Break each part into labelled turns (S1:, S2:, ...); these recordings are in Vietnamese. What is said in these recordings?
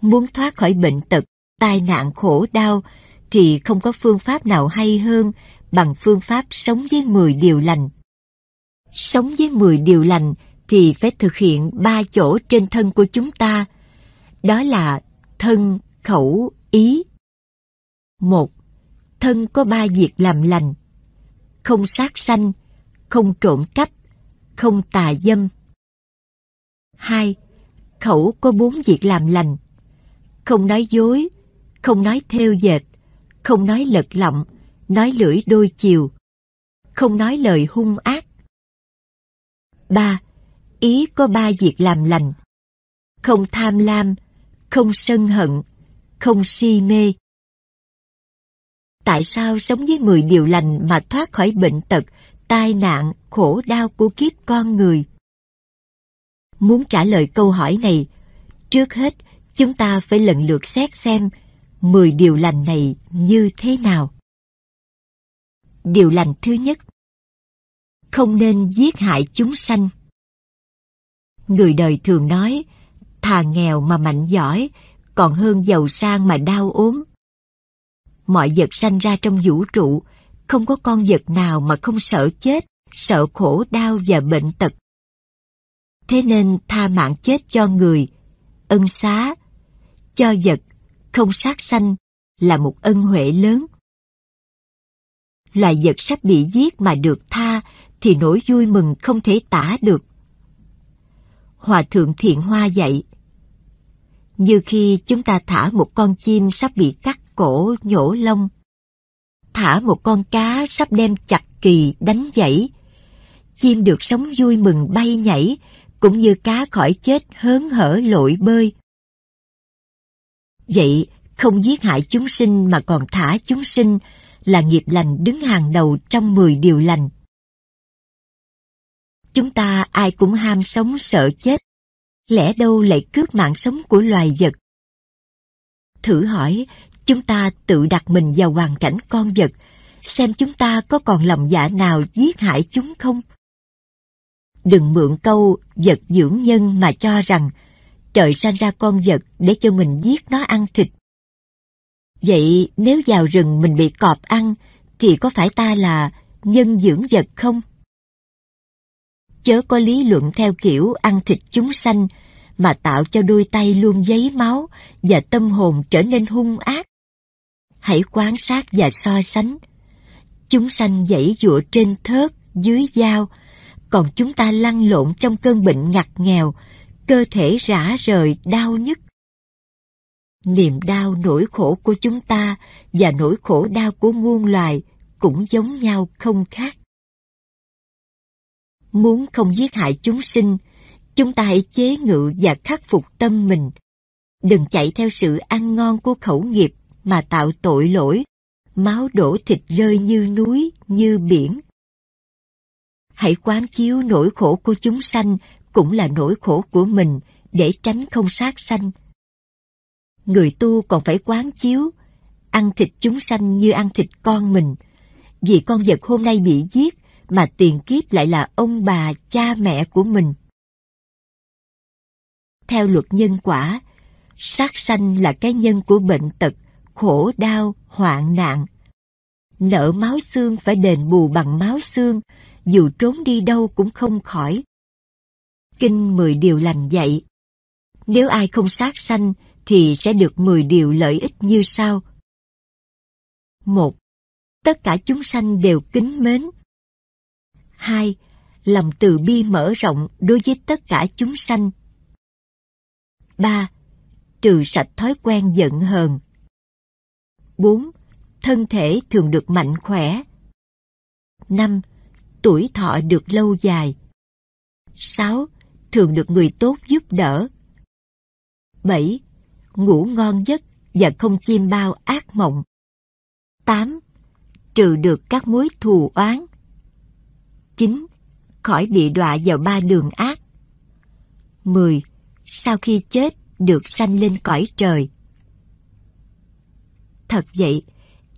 S1: muốn thoát khỏi bệnh tật, tai nạn khổ đau, thì không có phương pháp nào hay hơn bằng phương pháp sống với 10 điều lành. Sống với 10 điều lành thì phải thực hiện ba chỗ trên thân của chúng ta, đó là thân, khẩu, ý. một Thân có ba việc làm lành, không sát sanh, không trộm cắp, không tà dâm. 2. Khẩu có bốn việc làm lành, không nói dối, không nói theo dệt, không nói lật lọng, nói lưỡi đôi chiều, không nói lời hung ác. Ba, Ý có ba việc làm lành. Không tham lam, không sân hận, không si mê. Tại sao sống với mười điều lành mà thoát khỏi bệnh tật, tai nạn, khổ đau của kiếp con người? Muốn trả lời câu hỏi này, trước hết chúng ta phải lần lượt xét xem mười điều lành này như thế nào. Điều lành thứ nhất Không nên giết hại chúng sanh. Người đời thường nói, thà nghèo mà mạnh giỏi, còn hơn giàu sang mà đau ốm. Mọi vật sanh ra trong vũ trụ, không có con vật nào mà không sợ chết, sợ khổ đau và bệnh tật. Thế nên tha mạng chết cho người, ân xá, cho vật, không sát sanh là một ân huệ lớn. Loài vật sắp bị giết mà được tha thì nỗi vui mừng không thể tả được. Hòa thượng Thiện Hoa dạy Như khi chúng ta thả một con chim sắp bị cắt cổ nhổ lông, thả một con cá sắp đem chặt kỳ đánh dãy, chim được sống vui mừng bay nhảy, cũng như cá khỏi chết hớn hở lội bơi. Vậy không giết hại chúng sinh mà còn thả chúng sinh là nghiệp lành đứng hàng đầu trong 10 điều lành. Chúng ta ai cũng ham sống sợ chết, lẽ đâu lại cướp mạng sống của loài vật. Thử hỏi, chúng ta tự đặt mình vào hoàn cảnh con vật, xem chúng ta có còn lòng dạ nào giết hại chúng không? Đừng mượn câu vật dưỡng nhân mà cho rằng trời sanh ra con vật để cho mình giết nó ăn thịt. Vậy nếu vào rừng mình bị cọp ăn, thì có phải ta là nhân dưỡng vật không? Chớ có lý luận theo kiểu ăn thịt chúng sanh, mà tạo cho đôi tay luôn giấy máu và tâm hồn trở nên hung ác. Hãy quan sát và so sánh. Chúng sanh dãy dụa trên thớt, dưới dao, còn chúng ta lăn lộn trong cơn bệnh ngặt nghèo, cơ thể rã rời đau nhức. Niềm đau nỗi khổ của chúng ta và nỗi khổ đau của muôn loài cũng giống nhau không khác. Muốn không giết hại chúng sinh, chúng ta hãy chế ngự và khắc phục tâm mình. Đừng chạy theo sự ăn ngon của khẩu nghiệp mà tạo tội lỗi, máu đổ thịt rơi như núi, như biển. Hãy quán chiếu nỗi khổ của chúng sanh cũng là nỗi khổ của mình để tránh không sát sanh. Người tu còn phải quán chiếu, ăn thịt chúng sanh như ăn thịt con mình, vì con vật hôm nay bị giết mà tiền kiếp lại là ông bà, cha mẹ của mình. Theo luật nhân quả, sát sanh là cái nhân của bệnh tật, khổ đau, hoạn nạn. Nợ máu xương phải đền bù bằng máu xương, dù trốn đi đâu cũng không khỏi, kinh 10 điều lành dạy. Nếu ai không sát sanh thì sẽ được 10 điều lợi ích như sau. 1. Tất cả chúng sanh đều kính mến. 2. Lòng từ bi mở rộng đối với tất cả chúng sanh. 3. Trừ sạch thói quen giận hờn. 4. Thân thể thường được mạnh khỏe. 5. Tuổi thọ được lâu dài. 6 thường được người tốt giúp đỡ. 7. Ngủ ngon giấc và không chiêm bao ác mộng. 8. Trừ được các mối thù oán. 9. Khỏi bị đọa vào ba đường ác. 10. Sau khi chết được sanh lên cõi trời. Thật vậy,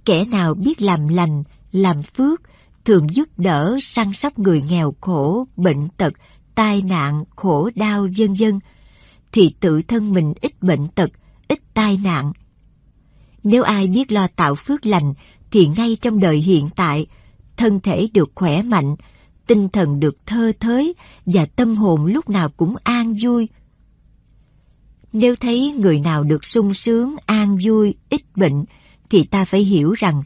S1: kẻ nào biết làm lành, làm phước, thường giúp đỡ săn sóc người nghèo khổ, bệnh tật, tai nạn, khổ đau vân vân thì tự thân mình ít bệnh tật, ít tai nạn. Nếu ai biết lo tạo phước lành thì ngay trong đời hiện tại, thân thể được khỏe mạnh, tinh thần được thơ thới và tâm hồn lúc nào cũng an vui. Nếu thấy người nào được sung sướng, an vui, ít bệnh thì ta phải hiểu rằng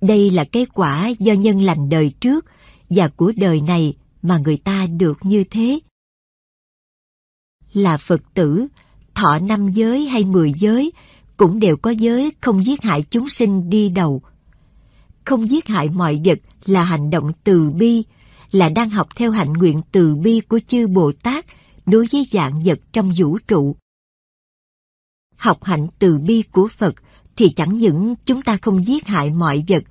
S1: đây là kết quả do nhân lành đời trước và của đời này mà người ta được như thế. Là Phật tử, thọ năm giới hay mười giới cũng đều có giới không giết hại chúng sinh đi đầu. Không giết hại mọi vật là hành động từ bi, là đang học theo hạnh nguyện từ bi của chư Bồ Tát đối với dạng vật trong vũ trụ. Học hạnh từ bi của Phật thì chẳng những chúng ta không giết hại mọi vật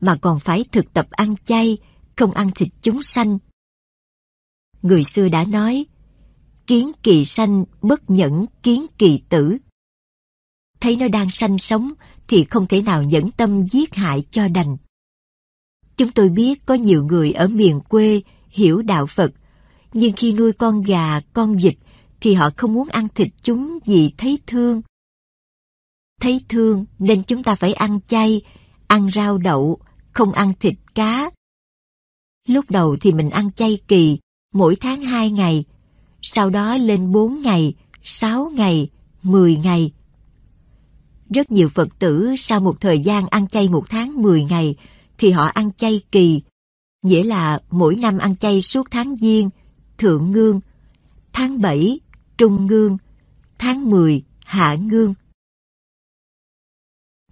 S1: mà còn phải thực tập ăn chay, không ăn thịt chúng sanh, người xưa đã nói, kiến kỳ sanh bất nhẫn kiến kỳ tử. Thấy nó đang sanh sống thì không thể nào nhẫn tâm giết hại cho đành. Chúng tôi biết có nhiều người ở miền quê hiểu đạo Phật, nhưng khi nuôi con gà, con vịt thì họ không muốn ăn thịt chúng vì thấy thương. Thấy thương nên chúng ta phải ăn chay, ăn rau đậu, không ăn thịt cá. Lúc đầu thì mình ăn chay kỳ, mỗi tháng 2 ngày, sau đó lên 4 ngày, 6 ngày, 10 ngày. Rất nhiều Phật tử sau một thời gian ăn chay một tháng 10 ngày thì họ ăn chay kỳ, nghĩa là mỗi năm ăn chay suốt tháng Giêng, Thượng Ngương, tháng 7, Trung Ngương, tháng 10, Hạ Ngương.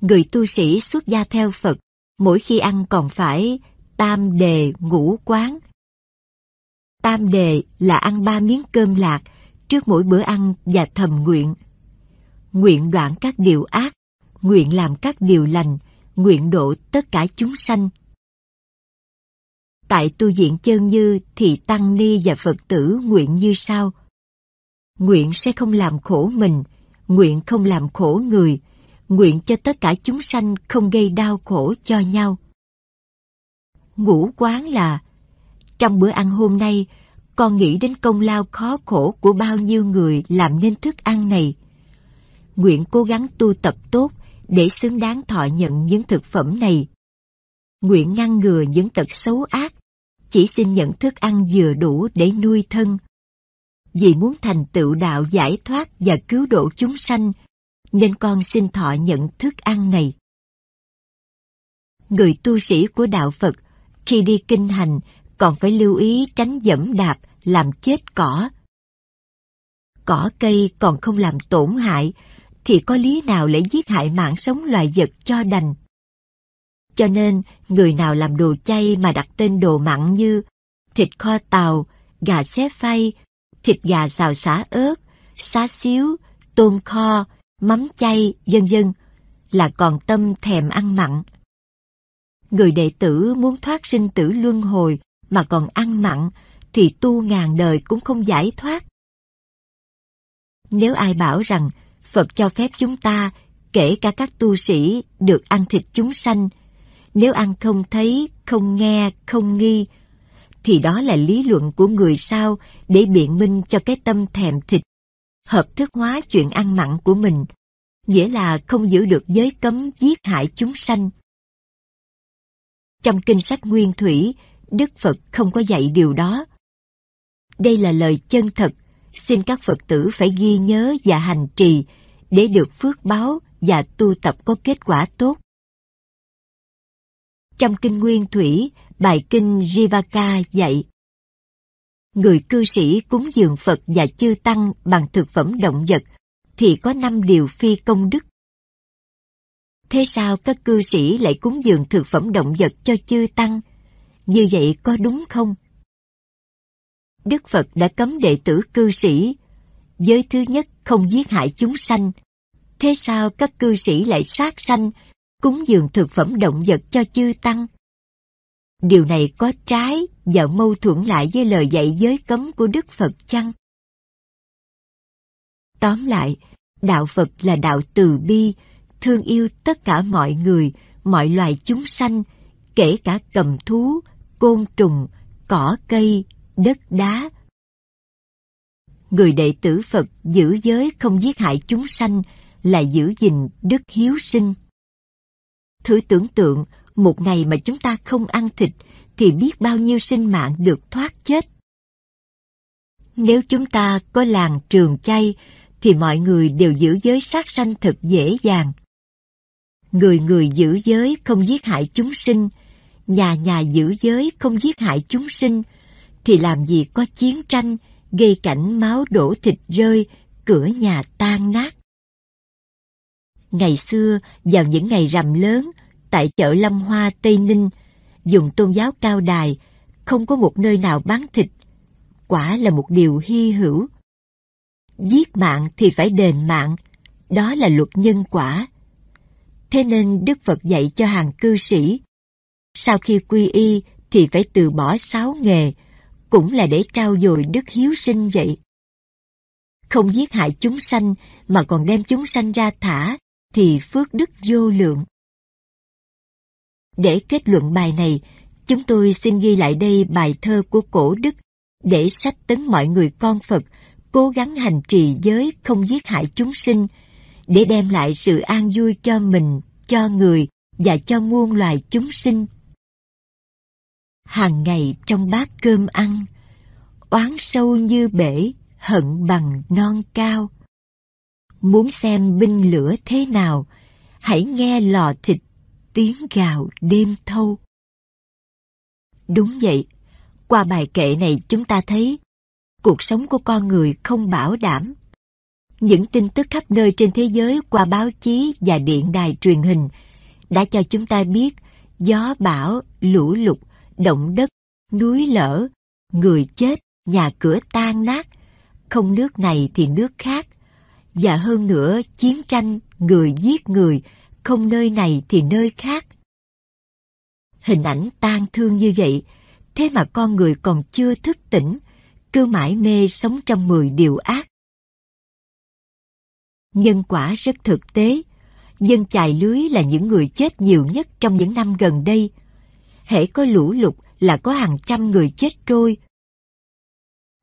S1: Người tu sĩ xuất gia theo Phật, mỗi khi ăn còn phải tam đề ngũ quán – Tam đề là ăn ba miếng cơm lạc trước mỗi bữa ăn và thầm nguyện. Nguyện đoạn các điều ác, nguyện làm các điều lành, nguyện độ tất cả chúng sanh. Tại tu viện chân như thì Tăng Ni và Phật tử nguyện như sau. Nguyện sẽ không làm khổ mình, nguyện không làm khổ người, nguyện cho tất cả chúng sanh không gây đau khổ cho nhau. Ngũ quán là trong bữa ăn hôm nay, con nghĩ đến công lao khó khổ của bao nhiêu người làm nên thức ăn này. Nguyện cố gắng tu tập tốt để xứng đáng thọ nhận những thực phẩm này. Nguyện ngăn ngừa những tật xấu ác, chỉ xin nhận thức ăn vừa đủ để nuôi thân. Vì muốn thành tựu đạo giải thoát và cứu độ chúng sanh, nên con xin thọ nhận thức ăn này. Người tu sĩ của Đạo Phật khi đi kinh hành còn phải lưu ý tránh dẫm đạp, làm chết cỏ. Cỏ cây còn không làm tổn hại, thì có lý nào lại giết hại mạng sống loài vật cho đành. Cho nên, người nào làm đồ chay mà đặt tên đồ mặn như thịt kho tàu, gà xé phay, thịt gà xào xả ớt, xá xíu, tôm kho, mắm chay, vân vân là còn tâm thèm ăn mặn. Người đệ tử muốn thoát sinh tử luân hồi mà còn ăn mặn thì tu ngàn đời cũng không giải thoát. Nếu ai bảo rằng Phật cho phép chúng ta, kể cả các tu sĩ, được ăn thịt chúng sanh, nếu ăn không thấy, không nghe, không nghi, thì đó là lý luận của người sao để biện minh cho cái tâm thèm thịt, hợp thức hóa chuyện ăn mặn của mình, nghĩa là không giữ được giới cấm giết hại chúng sanh. Trong kinh sách Nguyên Thủy Đức Phật không có dạy điều đó. Đây là lời chân thật, xin các Phật tử phải ghi nhớ và hành trì để được phước báo và tu tập có kết quả tốt. Trong Kinh Nguyên Thủy, bài Kinh Jivaka dạy Người cư sĩ cúng dường Phật và chư Tăng bằng thực phẩm động vật thì có năm điều phi công đức. Thế sao các cư sĩ lại cúng dường thực phẩm động vật cho chư Tăng như vậy có đúng không? Đức Phật đã cấm đệ tử cư sĩ, giới thứ nhất không giết hại chúng sanh. Thế sao các cư sĩ lại sát sanh, cúng dường thực phẩm động vật cho chư tăng? Điều này có trái và mâu thuẫn lại với lời dạy giới cấm của Đức Phật chăng? Tóm lại, đạo Phật là đạo từ bi, thương yêu tất cả mọi người, mọi loài chúng sanh, kể cả cầm thú, côn trùng, cỏ cây, đất đá. Người đệ tử Phật giữ giới không giết hại chúng sanh là giữ gìn đức hiếu sinh. Thử tưởng tượng, một ngày mà chúng ta không ăn thịt thì biết bao nhiêu sinh mạng được thoát chết. Nếu chúng ta có làng trường chay thì mọi người đều giữ giới sát sanh thật dễ dàng. Người người giữ giới không giết hại chúng sinh – nhà nhà giữ giới không giết hại chúng sinh, thì làm gì có chiến tranh, gây cảnh máu đổ thịt rơi, cửa nhà tan nát. Ngày xưa, vào những ngày rằm lớn, tại chợ Lâm Hoa, Tây Ninh, dùng tôn giáo cao đài, không có một nơi nào bán thịt. Quả là một điều hy hữu. Giết mạng thì phải đền mạng, đó là luật nhân quả. Thế nên Đức Phật dạy cho hàng cư sĩ sau khi quy y thì phải từ bỏ sáu nghề, cũng là để trao dồi đức hiếu sinh vậy. Không giết hại chúng sanh mà còn đem chúng sanh ra thả thì phước đức vô lượng. Để kết luận bài này, chúng tôi xin ghi lại đây bài thơ của cổ đức để sách tấn mọi người con Phật cố gắng hành trì giới không giết hại chúng sinh để đem lại sự an vui cho mình, cho người và cho muôn loài chúng sinh hàng ngày trong bát cơm ăn, oán sâu như bể, hận bằng non cao. Muốn xem binh lửa thế nào, hãy nghe lò thịt tiếng gào đêm thâu. Đúng vậy, qua bài kệ này chúng ta thấy cuộc sống của con người không bảo đảm. Những tin tức khắp nơi trên thế giới qua báo chí và điện đài truyền hình đã cho chúng ta biết gió bão, lũ lụt động đất, núi lở, người chết, nhà cửa tan nát, không nước này thì nước khác. Và hơn nữa chiến tranh, người giết người, không nơi này thì nơi khác. Hình ảnh tan thương như vậy, thế mà con người còn chưa thức tỉnh, cứ mãi mê sống trong mười điều ác. Nhân quả rất thực tế, dân chài lưới là những người chết nhiều nhất trong những năm gần đây – hễ có lũ lụt là có hàng trăm người chết trôi.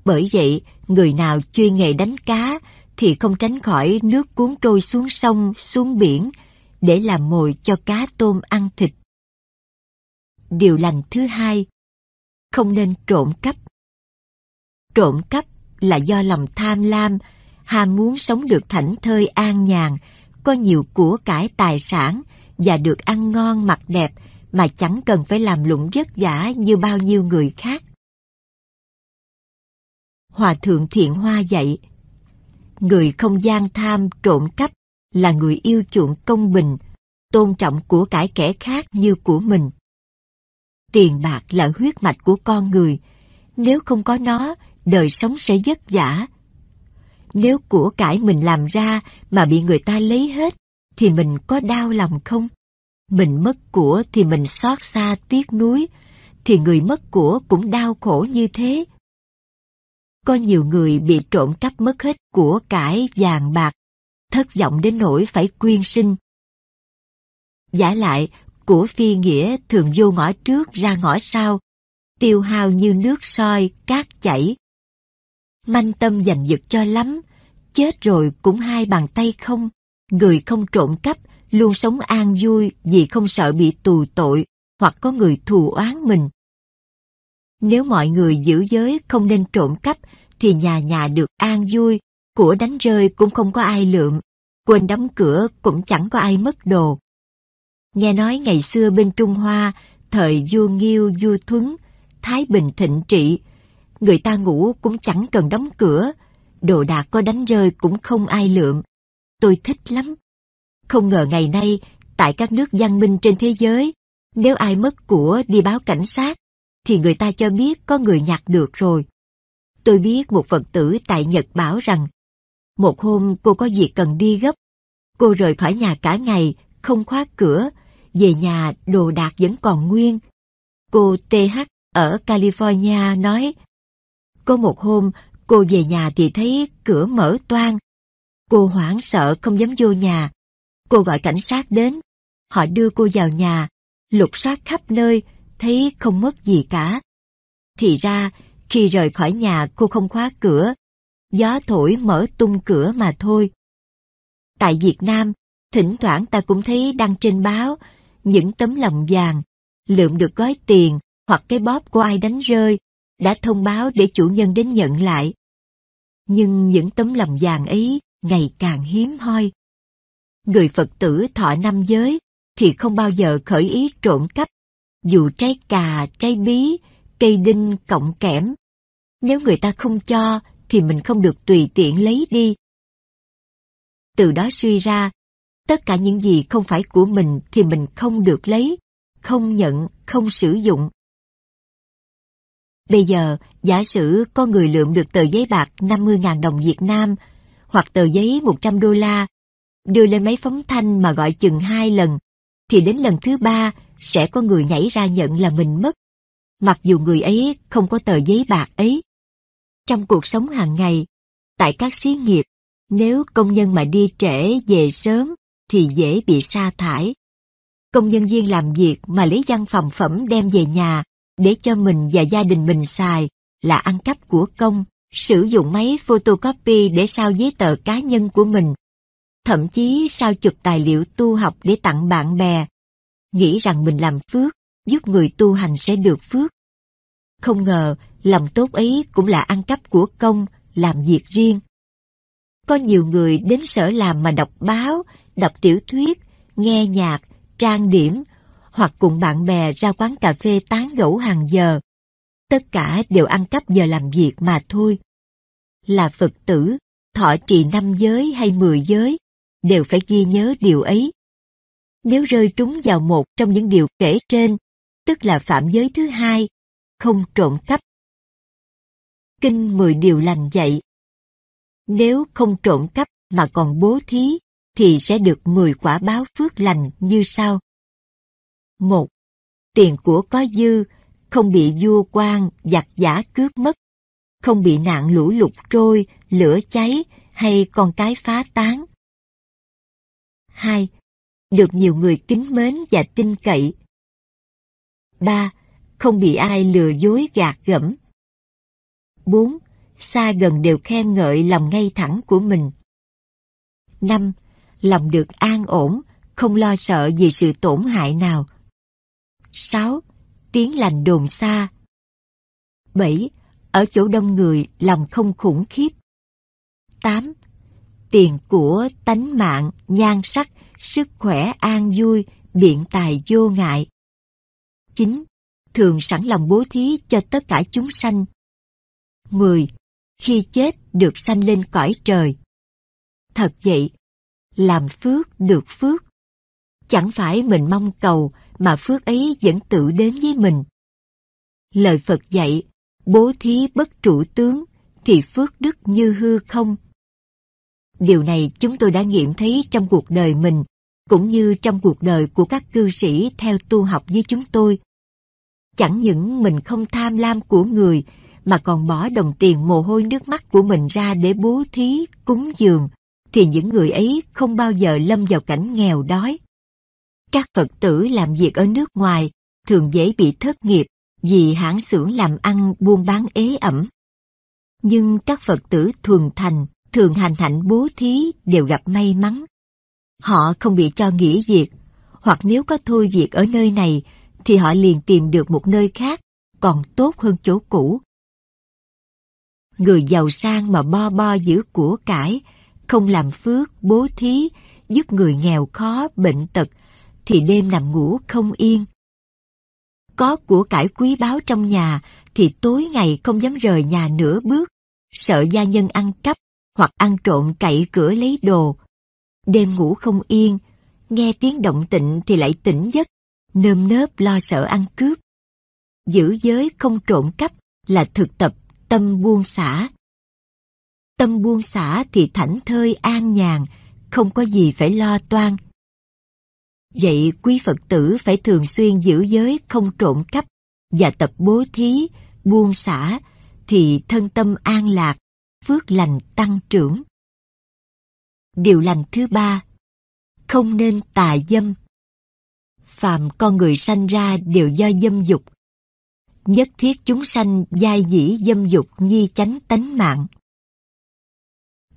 S1: Bởi vậy, người nào chuyên nghề đánh cá thì không tránh khỏi nước cuốn trôi xuống sông, xuống biển để làm mồi cho cá tôm ăn thịt. Điều lành thứ hai, không nên trộm cắp. Trộm cắp là do lòng tham lam, ham muốn sống được thảnh thơi an nhàn, có nhiều của cải tài sản và được ăn ngon mặc đẹp mà chẳng cần phải làm lụng vất vả như bao nhiêu người khác. Hòa thượng Thiện Hoa dạy, người không gian tham trộm cắp là người yêu chuộng công bình, tôn trọng của cải kẻ khác như của mình. Tiền bạc là huyết mạch của con người, nếu không có nó, đời sống sẽ vất vả. Nếu của cải mình làm ra mà bị người ta lấy hết, thì mình có đau lòng không? Mình mất của thì mình xót xa tiếc nuối, thì người mất của cũng đau khổ như thế. Có nhiều người bị trộm cắp mất hết của cải vàng bạc, thất vọng đến nỗi phải quyên sinh. Giả lại, của phi nghĩa thường vô ngõ trước ra ngõ sau, tiêu hao như nước soi, cát chảy. Manh tâm giành giật cho lắm, chết rồi cũng hai bàn tay không, người không trộm cắp luôn sống an vui vì không sợ bị tù tội hoặc có người thù oán mình. Nếu mọi người giữ giới không nên trộm cắp thì nhà nhà được an vui, của đánh rơi cũng không có ai lượm, quên đóng cửa cũng chẳng có ai mất đồ. Nghe nói ngày xưa bên Trung Hoa, thời vua Nghiêu, vua Thuấn, Thái Bình thịnh trị, người ta ngủ cũng chẳng cần đóng cửa, đồ đạc có đánh rơi cũng không ai lượm. Tôi thích lắm. Không ngờ ngày nay, tại các nước văn minh trên thế giới, nếu ai mất của đi báo cảnh sát, thì người ta cho biết có người nhặt được rồi. Tôi biết một Phật tử tại Nhật bảo rằng, một hôm cô có việc cần đi gấp, cô rời khỏi nhà cả ngày, không khóa cửa, về nhà đồ đạc vẫn còn nguyên. Cô TH ở California nói, có một hôm cô về nhà thì thấy cửa mở toang. Cô hoảng sợ không dám vô nhà, Cô gọi cảnh sát đến. Họ đưa cô vào nhà, lục soát khắp nơi, thấy không mất gì cả. Thì ra, khi rời khỏi nhà cô không khóa cửa, gió thổi mở tung cửa mà thôi. Tại Việt Nam, thỉnh thoảng ta cũng thấy đăng trên báo những tấm lòng vàng, lượm được gói tiền hoặc cái bóp của ai đánh rơi, đã thông báo để chủ nhân đến nhận lại. Nhưng những tấm lòng vàng ấy ngày càng hiếm hoi người Phật tử thọ năm giới thì không bao giờ khởi ý trộm cắp, dù trái cà, trái bí, cây đinh, cọng kẽm. Nếu người ta không cho thì mình không được tùy tiện lấy đi. Từ đó suy ra, tất cả những gì không phải của mình thì mình không được lấy, không nhận, không sử dụng. Bây giờ, giả sử con người lượm được tờ giấy bạc 50.000 đồng Việt Nam hoặc tờ giấy 100 đô la đưa lên máy phóng thanh mà gọi chừng hai lần, thì đến lần thứ ba sẽ có người nhảy ra nhận là mình mất, mặc dù người ấy không có tờ giấy bạc ấy. Trong cuộc sống hàng ngày, tại các xí nghiệp, nếu công nhân mà đi trễ về sớm thì dễ bị sa thải. Công nhân viên làm việc mà lấy văn phòng phẩm đem về nhà để cho mình và gia đình mình xài là ăn cắp của công, sử dụng máy photocopy để sao giấy tờ cá nhân của mình thậm chí sao chụp tài liệu tu học để tặng bạn bè, nghĩ rằng mình làm phước, giúp người tu hành sẽ được phước. Không ngờ, lòng tốt ấy cũng là ăn cắp của công, làm việc riêng. Có nhiều người đến sở làm mà đọc báo, đọc tiểu thuyết, nghe nhạc, trang điểm, hoặc cùng bạn bè ra quán cà phê tán gẫu hàng giờ. Tất cả đều ăn cắp giờ làm việc mà thôi. Là Phật tử, thọ trì năm giới hay mười giới, đều phải ghi nhớ điều ấy. Nếu rơi trúng vào một trong những điều kể trên, tức là phạm giới thứ hai, không trộm cắp. Kinh mười điều lành dạy. Nếu không trộm cắp mà còn bố thí, thì sẽ được 10 quả báo phước lành như sau. một Tiền của có dư, không bị vua quan giặc giả cướp mất, không bị nạn lũ lụt trôi, lửa cháy hay con cái phá tán, 2. Được nhiều người kính mến và tin cậy. 3. Không bị ai lừa dối gạt gẫm. 4. Xa gần đều khen ngợi lòng ngay thẳng của mình. 5. Lòng được an ổn, không lo sợ vì sự tổn hại nào. 6. Tiếng lành đồn xa. 7. Ở chỗ đông người, lòng không khủng khiếp. 8 tiền của, tánh mạng, nhan sắc, sức khỏe an vui, biện tài vô ngại. chín Thường sẵn lòng bố thí cho tất cả chúng sanh. mười Khi chết được sanh lên cõi trời. Thật vậy, làm phước được phước. Chẳng phải mình mong cầu mà phước ấy vẫn tự đến với mình. Lời Phật dạy, bố thí bất trụ tướng thì phước đức như hư không. Điều này chúng tôi đã nghiệm thấy trong cuộc đời mình, cũng như trong cuộc đời của các cư sĩ theo tu học với chúng tôi. Chẳng những mình không tham lam của người, mà còn bỏ đồng tiền mồ hôi nước mắt của mình ra để bố thí, cúng dường, thì những người ấy không bao giờ lâm vào cảnh nghèo đói. Các Phật tử làm việc ở nước ngoài thường dễ bị thất nghiệp vì hãng xưởng làm ăn buôn bán ế ẩm. Nhưng các Phật tử thuần thành thường hành hạnh bố thí đều gặp may mắn. Họ không bị cho nghỉ việc, hoặc nếu có thôi việc ở nơi này thì họ liền tìm được một nơi khác còn tốt hơn chỗ cũ. Người giàu sang mà bo bo giữ của cải, không làm phước, bố thí, giúp người nghèo khó, bệnh tật, thì đêm nằm ngủ không yên. Có của cải quý báu trong nhà thì tối ngày không dám rời nhà nửa bước, sợ gia nhân ăn cắp hoặc ăn trộm cậy cửa lấy đồ. Đêm ngủ không yên, nghe tiếng động tịnh thì lại tỉnh giấc, nơm nớp lo sợ ăn cướp. Giữ giới không trộm cắp là thực tập tâm buông xả. Tâm buông xả thì thảnh thơi an nhàn, không có gì phải lo toan. Vậy quý Phật tử phải thường xuyên giữ giới không trộm cắp và tập bố thí, buông xả thì thân tâm an lạc, phước lành tăng trưởng. Điều lành thứ ba, không nên tà dâm. Phạm con người sanh ra đều do dâm dục. Nhất thiết chúng sanh giai dĩ dâm dục nhi chánh tánh mạng.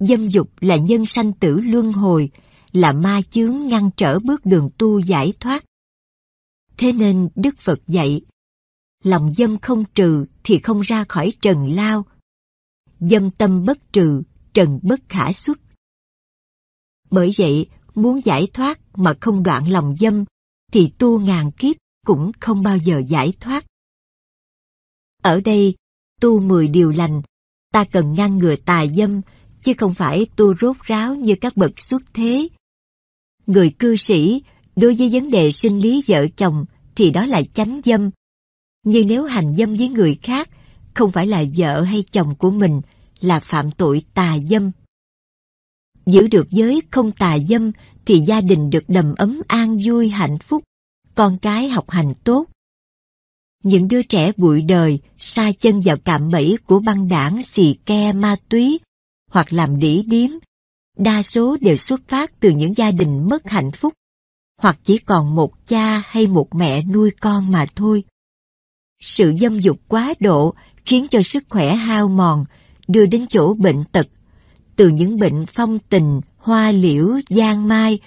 S1: Dâm dục là nhân sanh tử luân hồi, là ma chướng ngăn trở bước đường tu giải thoát. Thế nên Đức Phật dạy, lòng dâm không trừ thì không ra khỏi trần lao, dâm tâm bất trừ, trần bất khả xuất. Bởi vậy, muốn giải thoát mà không đoạn lòng dâm, thì tu ngàn kiếp cũng không bao giờ giải thoát. Ở đây, tu mười điều lành, ta cần ngăn ngừa tà dâm, chứ không phải tu rốt ráo như các bậc xuất thế. Người cư sĩ, đối với vấn đề sinh lý vợ chồng thì đó là chánh dâm. Nhưng nếu hành dâm với người khác, không phải là vợ hay chồng của mình, là phạm tội tà dâm. Giữ được giới không tà dâm thì gia đình được đầm ấm an vui hạnh phúc, con cái học hành tốt. Những đứa trẻ bụi đời sa chân vào cạm bẫy của băng đảng xì ke ma túy hoặc làm đĩ điếm, đa số đều xuất phát từ những gia đình mất hạnh phúc hoặc chỉ còn một cha hay một mẹ nuôi con mà thôi. Sự dâm dục quá độ khiến cho sức khỏe hao mòn, đưa đến chỗ bệnh tật, từ những bệnh phong tình, hoa liễu, giang mai,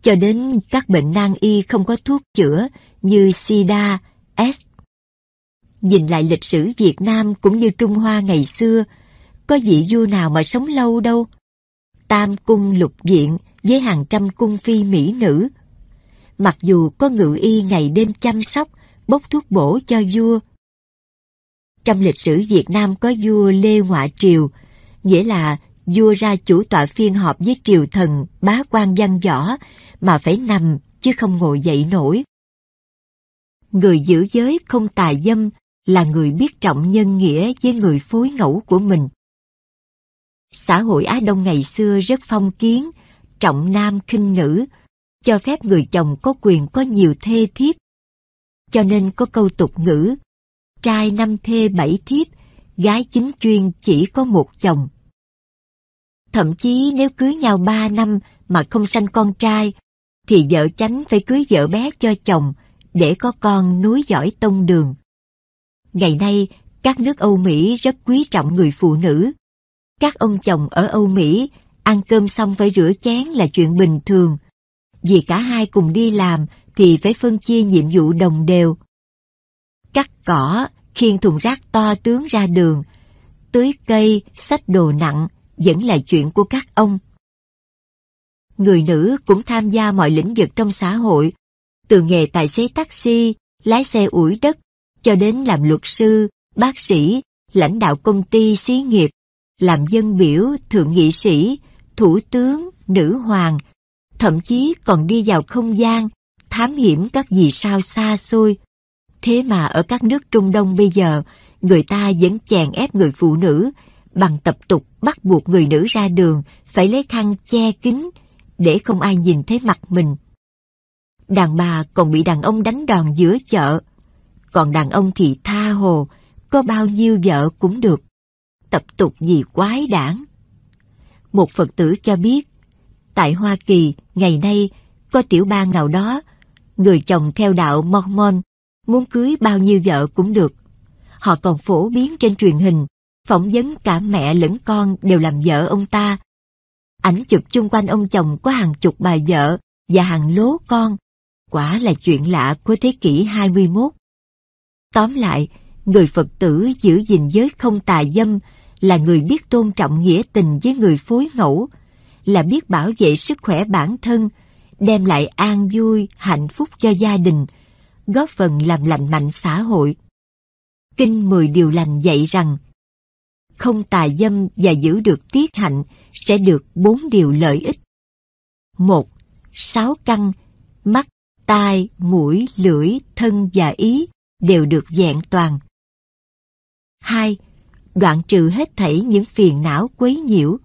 S1: cho đến các bệnh nan y không có thuốc chữa như sida, S. Nhìn lại lịch sử Việt Nam cũng như Trung Hoa ngày xưa, có vị vua nào mà sống lâu đâu. Tam cung lục viện với hàng trăm cung phi mỹ nữ. Mặc dù có ngự y ngày đêm chăm sóc, bốc thuốc bổ cho vua, trong lịch sử Việt Nam có vua Lê Ngoại Triều, nghĩa là vua ra chủ tọa phiên họp với triều thần, bá quan văn võ, mà phải nằm chứ không ngồi dậy nổi. Người giữ giới không tài dâm là người biết trọng nhân nghĩa với người phối ngẫu của mình. Xã hội Á Đông ngày xưa rất phong kiến, trọng nam khinh nữ, cho phép người chồng có quyền có nhiều thê thiếp. Cho nên có câu tục ngữ, trai năm thê bảy thiếp, gái chính chuyên chỉ có một chồng. Thậm chí nếu cưới nhau ba năm mà không sanh con trai, thì vợ chánh phải cưới vợ bé cho chồng để có con nối giỏi tông đường. Ngày nay, các nước Âu Mỹ rất quý trọng người phụ nữ. Các ông chồng ở Âu Mỹ ăn cơm xong phải rửa chén là chuyện bình thường. Vì cả hai cùng đi làm thì phải phân chia nhiệm vụ đồng đều cắt cỏ, khiêng thùng rác to tướng ra đường, tưới cây, xách đồ nặng vẫn là chuyện của các ông. Người nữ cũng tham gia mọi lĩnh vực trong xã hội, từ nghề tài xế taxi, lái xe ủi đất, cho đến làm luật sư, bác sĩ, lãnh đạo công ty xí nghiệp, làm dân biểu, thượng nghị sĩ, thủ tướng, nữ hoàng, thậm chí còn đi vào không gian, thám hiểm các vì sao xa xôi. Thế mà ở các nước Trung Đông bây giờ, người ta vẫn chèn ép người phụ nữ bằng tập tục bắt buộc người nữ ra đường phải lấy khăn che kín để không ai nhìn thấy mặt mình. Đàn bà còn bị đàn ông đánh đòn giữa chợ, còn đàn ông thì tha hồ, có bao nhiêu vợ cũng được. Tập tục gì quái đản. Một Phật tử cho biết, tại Hoa Kỳ ngày nay có tiểu bang nào đó, người chồng theo đạo Mormon muốn cưới bao nhiêu vợ cũng được. Họ còn phổ biến trên truyền hình, phỏng vấn cả mẹ lẫn con đều làm vợ ông ta. Ảnh chụp chung quanh ông chồng có hàng chục bà vợ và hàng lố con. Quả là chuyện lạ của thế kỷ 21. Tóm lại, người Phật tử giữ gìn giới không tà dâm là người biết tôn trọng nghĩa tình với người phối ngẫu, là biết bảo vệ sức khỏe bản thân, đem lại an vui, hạnh phúc cho gia đình, góp phần làm lành mạnh xã hội. Kinh 10 Điều Lành dạy rằng Không tà dâm và giữ được tiết hạnh sẽ được bốn điều lợi ích. một Sáu căn, mắt, tai, mũi, lưỡi, thân và ý đều được dạng toàn. 2. Đoạn trừ hết thảy những phiền não quấy nhiễu.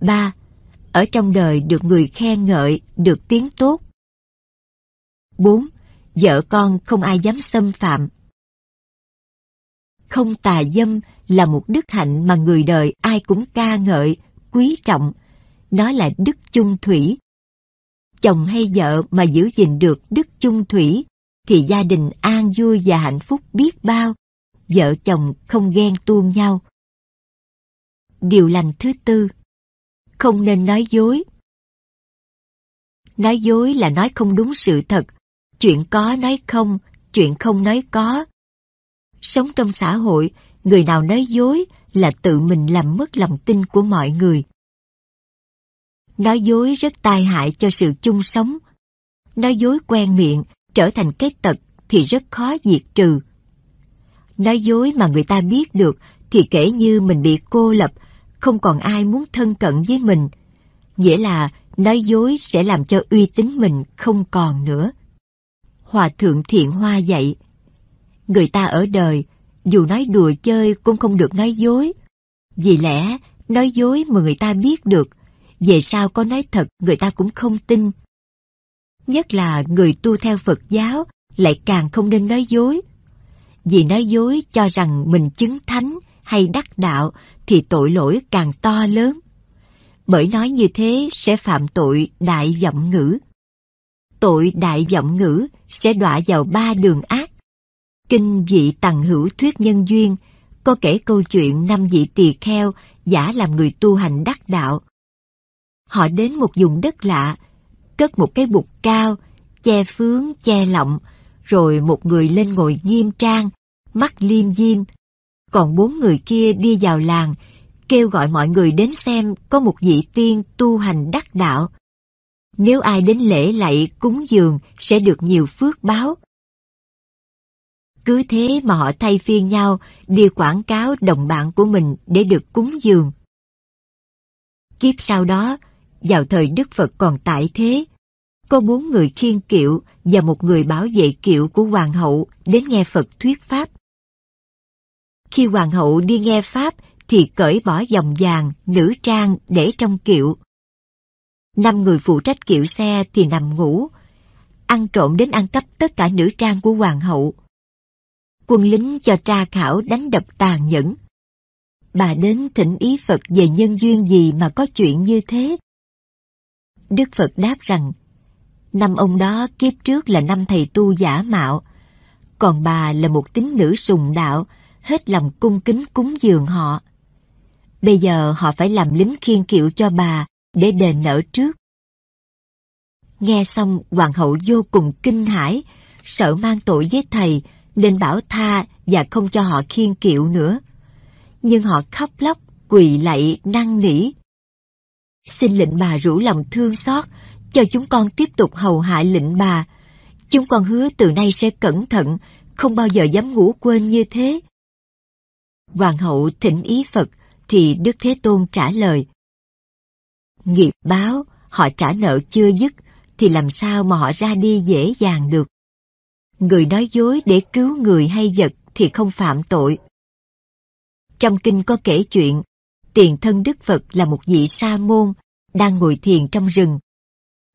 S1: 3. Ở trong đời được người khen ngợi, được tiếng tốt. 4 vợ con không ai dám xâm phạm. Không tà dâm là một đức hạnh mà người đời ai cũng ca ngợi, quý trọng. Nó là đức chung thủy. Chồng hay vợ mà giữ gìn được đức chung thủy thì gia đình an vui và hạnh phúc biết bao, vợ chồng không ghen tuông nhau. Điều lành thứ tư Không nên nói dối Nói dối là nói không đúng sự thật chuyện có nói không, chuyện không nói có. Sống trong xã hội, người nào nói dối là tự mình làm mất lòng tin của mọi người. Nói dối rất tai hại cho sự chung sống. Nói dối quen miệng, trở thành cái tật thì rất khó diệt trừ. Nói dối mà người ta biết được thì kể như mình bị cô lập, không còn ai muốn thân cận với mình. Nghĩa là nói dối sẽ làm cho uy tín mình không còn nữa. Hòa Thượng Thiện Hoa dạy. Người ta ở đời, dù nói đùa chơi cũng không được nói dối. Vì lẽ, nói dối mà người ta biết được, về sau có nói thật người ta cũng không tin. Nhất là người tu theo Phật giáo lại càng không nên nói dối. Vì nói dối cho rằng mình chứng thánh hay đắc đạo thì tội lỗi càng to lớn. Bởi nói như thế sẽ phạm tội đại vọng ngữ tội đại vọng ngữ sẽ đọa vào ba đường ác. Kinh vị tằng hữu thuyết nhân duyên có kể câu chuyện năm vị tỳ kheo giả làm người tu hành đắc đạo. Họ đến một vùng đất lạ, cất một cái bục cao, che phướng, che lọng, rồi một người lên ngồi nghiêm trang, mắt liêm diêm. Còn bốn người kia đi vào làng, kêu gọi mọi người đến xem có một vị tiên tu hành đắc đạo. Nếu ai đến lễ lạy cúng dường sẽ được nhiều phước báo. Cứ thế mà họ thay phiên nhau đi quảng cáo đồng bạn của mình để được cúng dường. Kiếp sau đó, vào thời Đức Phật còn tại thế, có bốn người khiên kiệu và một người bảo vệ kiệu của Hoàng hậu đến nghe Phật thuyết Pháp. Khi Hoàng hậu đi nghe Pháp thì cởi bỏ dòng vàng, nữ trang để trong kiệu năm người phụ trách kiệu xe thì nằm ngủ, ăn trộm đến ăn cắp tất cả nữ trang của hoàng hậu. Quân lính cho tra khảo đánh đập tàn nhẫn. Bà đến thỉnh ý Phật về nhân duyên gì mà có chuyện như thế? Đức Phật đáp rằng, năm ông đó kiếp trước là năm thầy tu giả mạo, còn bà là một tín nữ sùng đạo, hết lòng cung kính cúng dường họ. Bây giờ họ phải làm lính khiên kiệu cho bà để đền nợ trước. Nghe xong hoàng hậu vô cùng kinh hãi, sợ mang tội với thầy nên bảo tha và không cho họ khiên kiệu nữa. Nhưng họ khóc lóc, quỳ lạy, năn nỉ. Xin lệnh bà rủ lòng thương xót, cho chúng con tiếp tục hầu hạ lệnh bà. Chúng con hứa từ nay sẽ cẩn thận, không bao giờ dám ngủ quên như thế. Hoàng hậu thỉnh ý Phật thì Đức Thế Tôn trả lời nghiệp báo, họ trả nợ chưa dứt, thì làm sao mà họ ra đi dễ dàng được. Người nói dối để cứu người hay vật thì không phạm tội. Trong kinh có kể chuyện, tiền thân Đức Phật là một vị sa môn đang ngồi thiền trong rừng.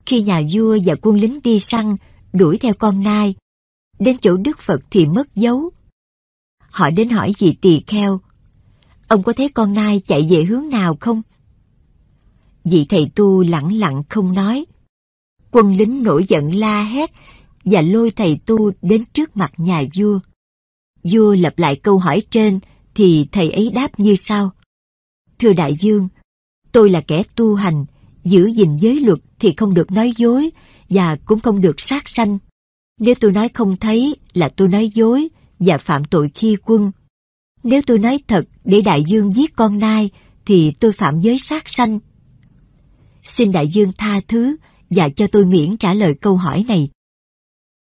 S1: Khi nhà vua và quân lính đi săn, đuổi theo con nai, đến chỗ Đức Phật thì mất dấu. Họ đến hỏi vị tỳ kheo, ông có thấy con nai chạy về hướng nào không? Vị thầy tu lặng lặng không nói. Quân lính nổi giận la hét và lôi thầy tu đến trước mặt nhà vua. Vua lặp lại câu hỏi trên thì thầy ấy đáp như sau. Thưa đại dương, tôi là kẻ tu hành, giữ gìn giới luật thì không được nói dối và cũng không được sát sanh. Nếu tôi nói không thấy là tôi nói dối và phạm tội khi quân. Nếu tôi nói thật để đại dương giết con nai thì tôi phạm giới sát sanh Xin đại dương tha thứ và cho tôi miễn trả lời câu hỏi này.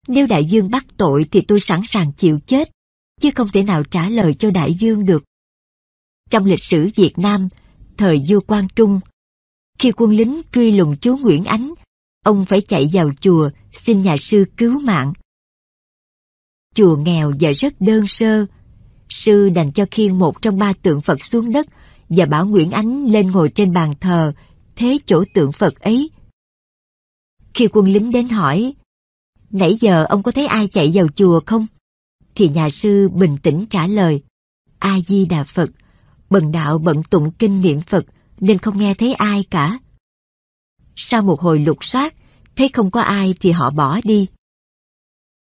S1: Nếu đại dương bắt tội thì tôi sẵn sàng chịu chết, chứ không thể nào trả lời cho đại dương được. Trong lịch sử Việt Nam, thời vua Quang Trung, khi quân lính truy lùng chú Nguyễn Ánh, ông phải chạy vào chùa xin nhà sư cứu mạng. Chùa nghèo và rất đơn sơ, sư đành cho khiêng một trong ba tượng Phật xuống đất và bảo Nguyễn Ánh lên ngồi trên bàn thờ thế chỗ tượng Phật ấy. Khi quân lính đến hỏi, nãy giờ ông có thấy ai chạy vào chùa không? Thì nhà sư bình tĩnh trả lời, A-di-đà Phật, bần đạo bận tụng kinh niệm Phật nên không nghe thấy ai cả. Sau một hồi lục soát, thấy không có ai thì họ bỏ đi.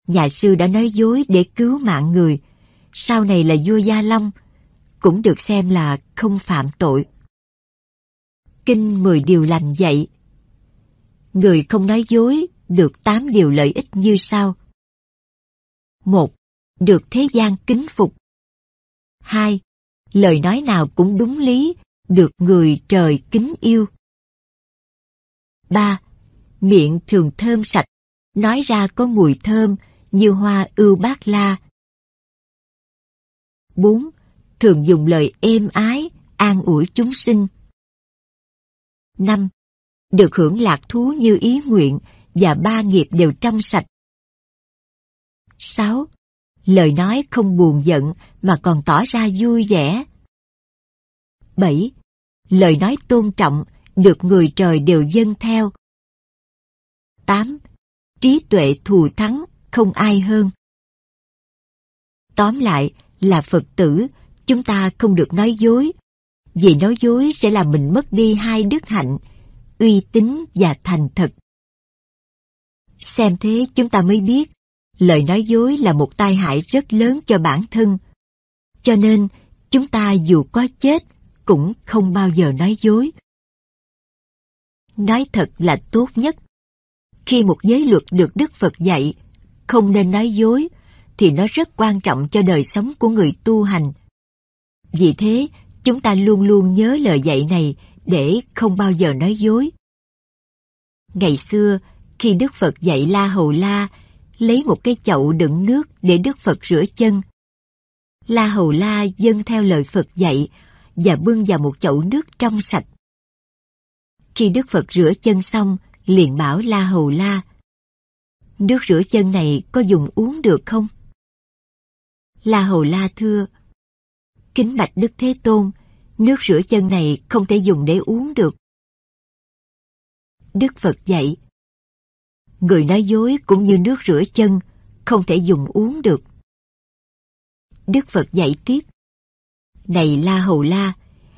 S1: Nhà sư đã nói dối để cứu mạng người, sau này là vua Gia Long, cũng được xem là không phạm tội. Kinh mười điều lành dạy. Người không nói dối được tám điều lợi ích như sau. một Được thế gian kính phục. hai Lời nói nào cũng đúng lý, được người trời kính yêu. ba Miệng thường thơm sạch, nói ra có mùi thơm như hoa ưu bát la. bốn, Thường dùng lời êm ái, an ủi chúng sinh năm, Được hưởng lạc thú như ý nguyện và ba nghiệp đều trong sạch. sáu, Lời nói không buồn giận mà còn tỏ ra vui vẻ. bảy, Lời nói tôn trọng được người trời đều dâng theo. tám, Trí tuệ thù thắng không ai hơn. Tóm lại là Phật tử, chúng ta không được nói dối, vì nói dối sẽ làm mình mất đi hai đức hạnh, uy tín và thành thật. Xem thế chúng ta mới biết, lời nói dối là một tai hại rất lớn cho bản thân. Cho nên, chúng ta dù có chết cũng không bao giờ nói dối. Nói thật là tốt nhất. Khi một giới luật được Đức Phật dạy, không nên nói dối, thì nó rất quan trọng cho đời sống của người tu hành. Vì thế, Chúng ta luôn luôn nhớ lời dạy này để không bao giờ nói dối. Ngày xưa, khi Đức Phật dạy La Hầu La, lấy một cái chậu đựng nước để Đức Phật rửa chân. La Hầu La dâng theo lời Phật dạy và bưng vào một chậu nước trong sạch. Khi Đức Phật rửa chân xong, liền bảo La Hầu La, Nước rửa chân này có dùng uống được không? La Hầu La thưa, kính bạch Đức Thế Tôn, nước rửa chân này không thể dùng để uống được. Đức Phật dạy, người nói dối cũng như nước rửa chân, không thể dùng uống được. Đức Phật dạy tiếp, này La Hầu La,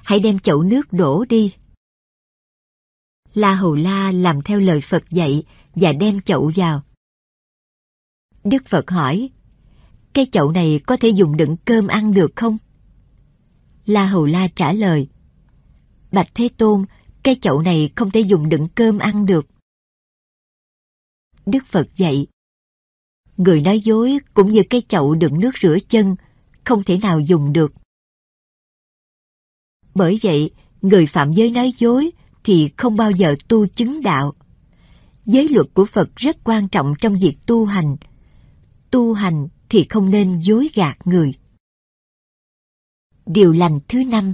S1: hãy đem chậu nước đổ đi. La Hầu La làm theo lời Phật dạy và đem chậu vào. Đức Phật hỏi, cái chậu này có thể dùng đựng cơm ăn được không? La Hầu La trả lời. Bạch Thế Tôn, cái chậu này không thể dùng đựng cơm ăn được. Đức Phật dạy. Người nói dối cũng như cái chậu đựng nước rửa chân, không thể nào dùng được. Bởi vậy, người phạm giới nói dối thì không bao giờ tu chứng đạo. Giới luật của Phật rất quan trọng trong việc tu hành. Tu hành thì không nên dối gạt người. Điều lành thứ năm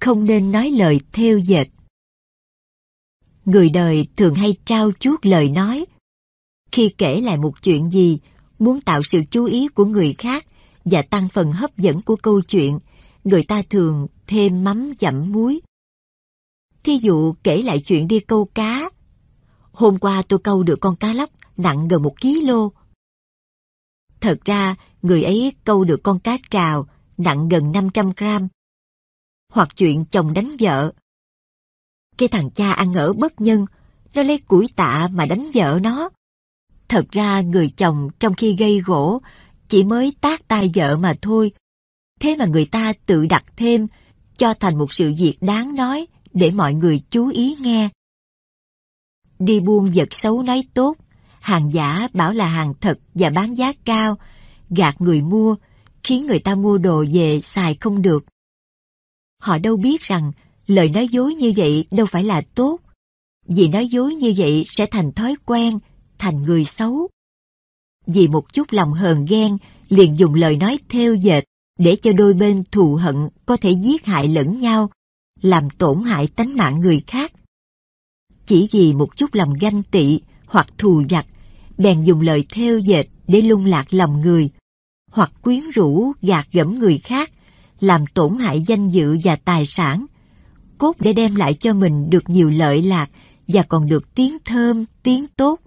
S1: Không nên nói lời theo dệt Người đời thường hay trao chuốt lời nói. Khi kể lại một chuyện gì, muốn tạo sự chú ý của người khác và tăng phần hấp dẫn của câu chuyện, người ta thường thêm mắm dặm muối. Thí dụ kể lại chuyện đi câu cá. Hôm qua tôi câu được con cá lóc nặng gần một ký lô. Thật ra, người ấy câu được con cá trào nặng gần 500 gram. Hoặc chuyện chồng đánh vợ. Cái thằng cha ăn ở bất nhân, nó lấy củi tạ mà đánh vợ nó. Thật ra người chồng trong khi gây gỗ chỉ mới tác tay vợ mà thôi. Thế mà người ta tự đặt thêm, cho thành một sự việc đáng nói để mọi người chú ý nghe. Đi buôn vật xấu nói tốt, hàng giả bảo là hàng thật và bán giá cao, gạt người mua khiến người ta mua đồ về xài không được. Họ đâu biết rằng lời nói dối như vậy đâu phải là tốt, vì nói dối như vậy sẽ thành thói quen, thành người xấu. Vì một chút lòng hờn ghen, liền dùng lời nói theo dệt để cho đôi bên thù hận có thể giết hại lẫn nhau, làm tổn hại tánh mạng người khác. Chỉ vì một chút lòng ganh tị hoặc thù giặc, bèn dùng lời theo dệt để lung lạc lòng người, hoặc quyến rũ gạt gẫm người khác, làm tổn hại danh dự và tài sản, cốt để đem lại cho mình được nhiều lợi lạc và còn được tiếng thơm, tiếng tốt.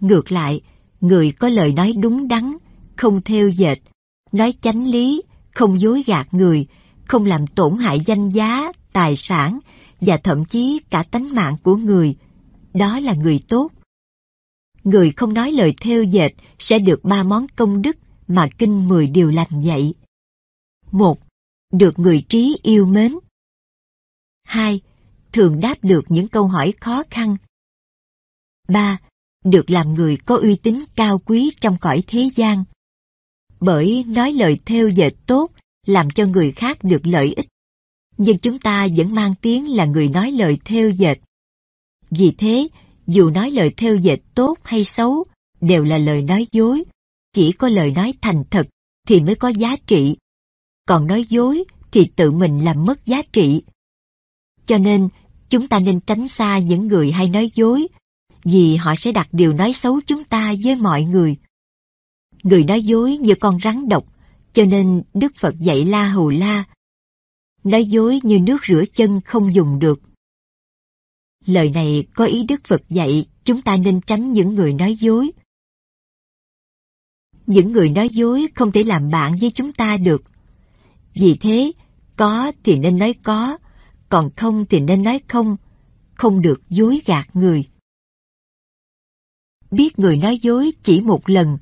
S1: Ngược lại, người có lời nói đúng đắn, không theo dệt, nói chánh lý, không dối gạt người, không làm tổn hại danh giá, tài sản và thậm chí cả tánh mạng của người. Đó là người tốt. Người không nói lời theo dệt sẽ được ba món công đức mà kinh mười điều lành dạy. một Được người trí yêu mến. hai, Thường đáp được những câu hỏi khó khăn. ba, Được làm người có uy tín cao quý trong cõi thế gian. Bởi nói lời theo dệt tốt làm cho người khác được lợi ích. Nhưng chúng ta vẫn mang tiếng là người nói lời theo dệt. Vì thế, dù nói lời theo dệt tốt hay xấu, đều là lời nói dối, chỉ có lời nói thành thật thì mới có giá trị. Còn nói dối thì tự mình làm mất giá trị. Cho nên, chúng ta nên tránh xa những người hay nói dối, vì họ sẽ đặt điều nói xấu chúng ta với mọi người. Người nói dối như con rắn độc, cho nên Đức Phật dạy la hù la. Nói dối như nước rửa chân không dùng được. Lời này có ý Đức Phật dạy chúng ta nên tránh những người nói dối những người nói dối không thể làm bạn với chúng ta được. Vì thế, có thì nên nói có, còn không thì nên nói không, không được dối gạt người. Biết người nói dối chỉ một lần,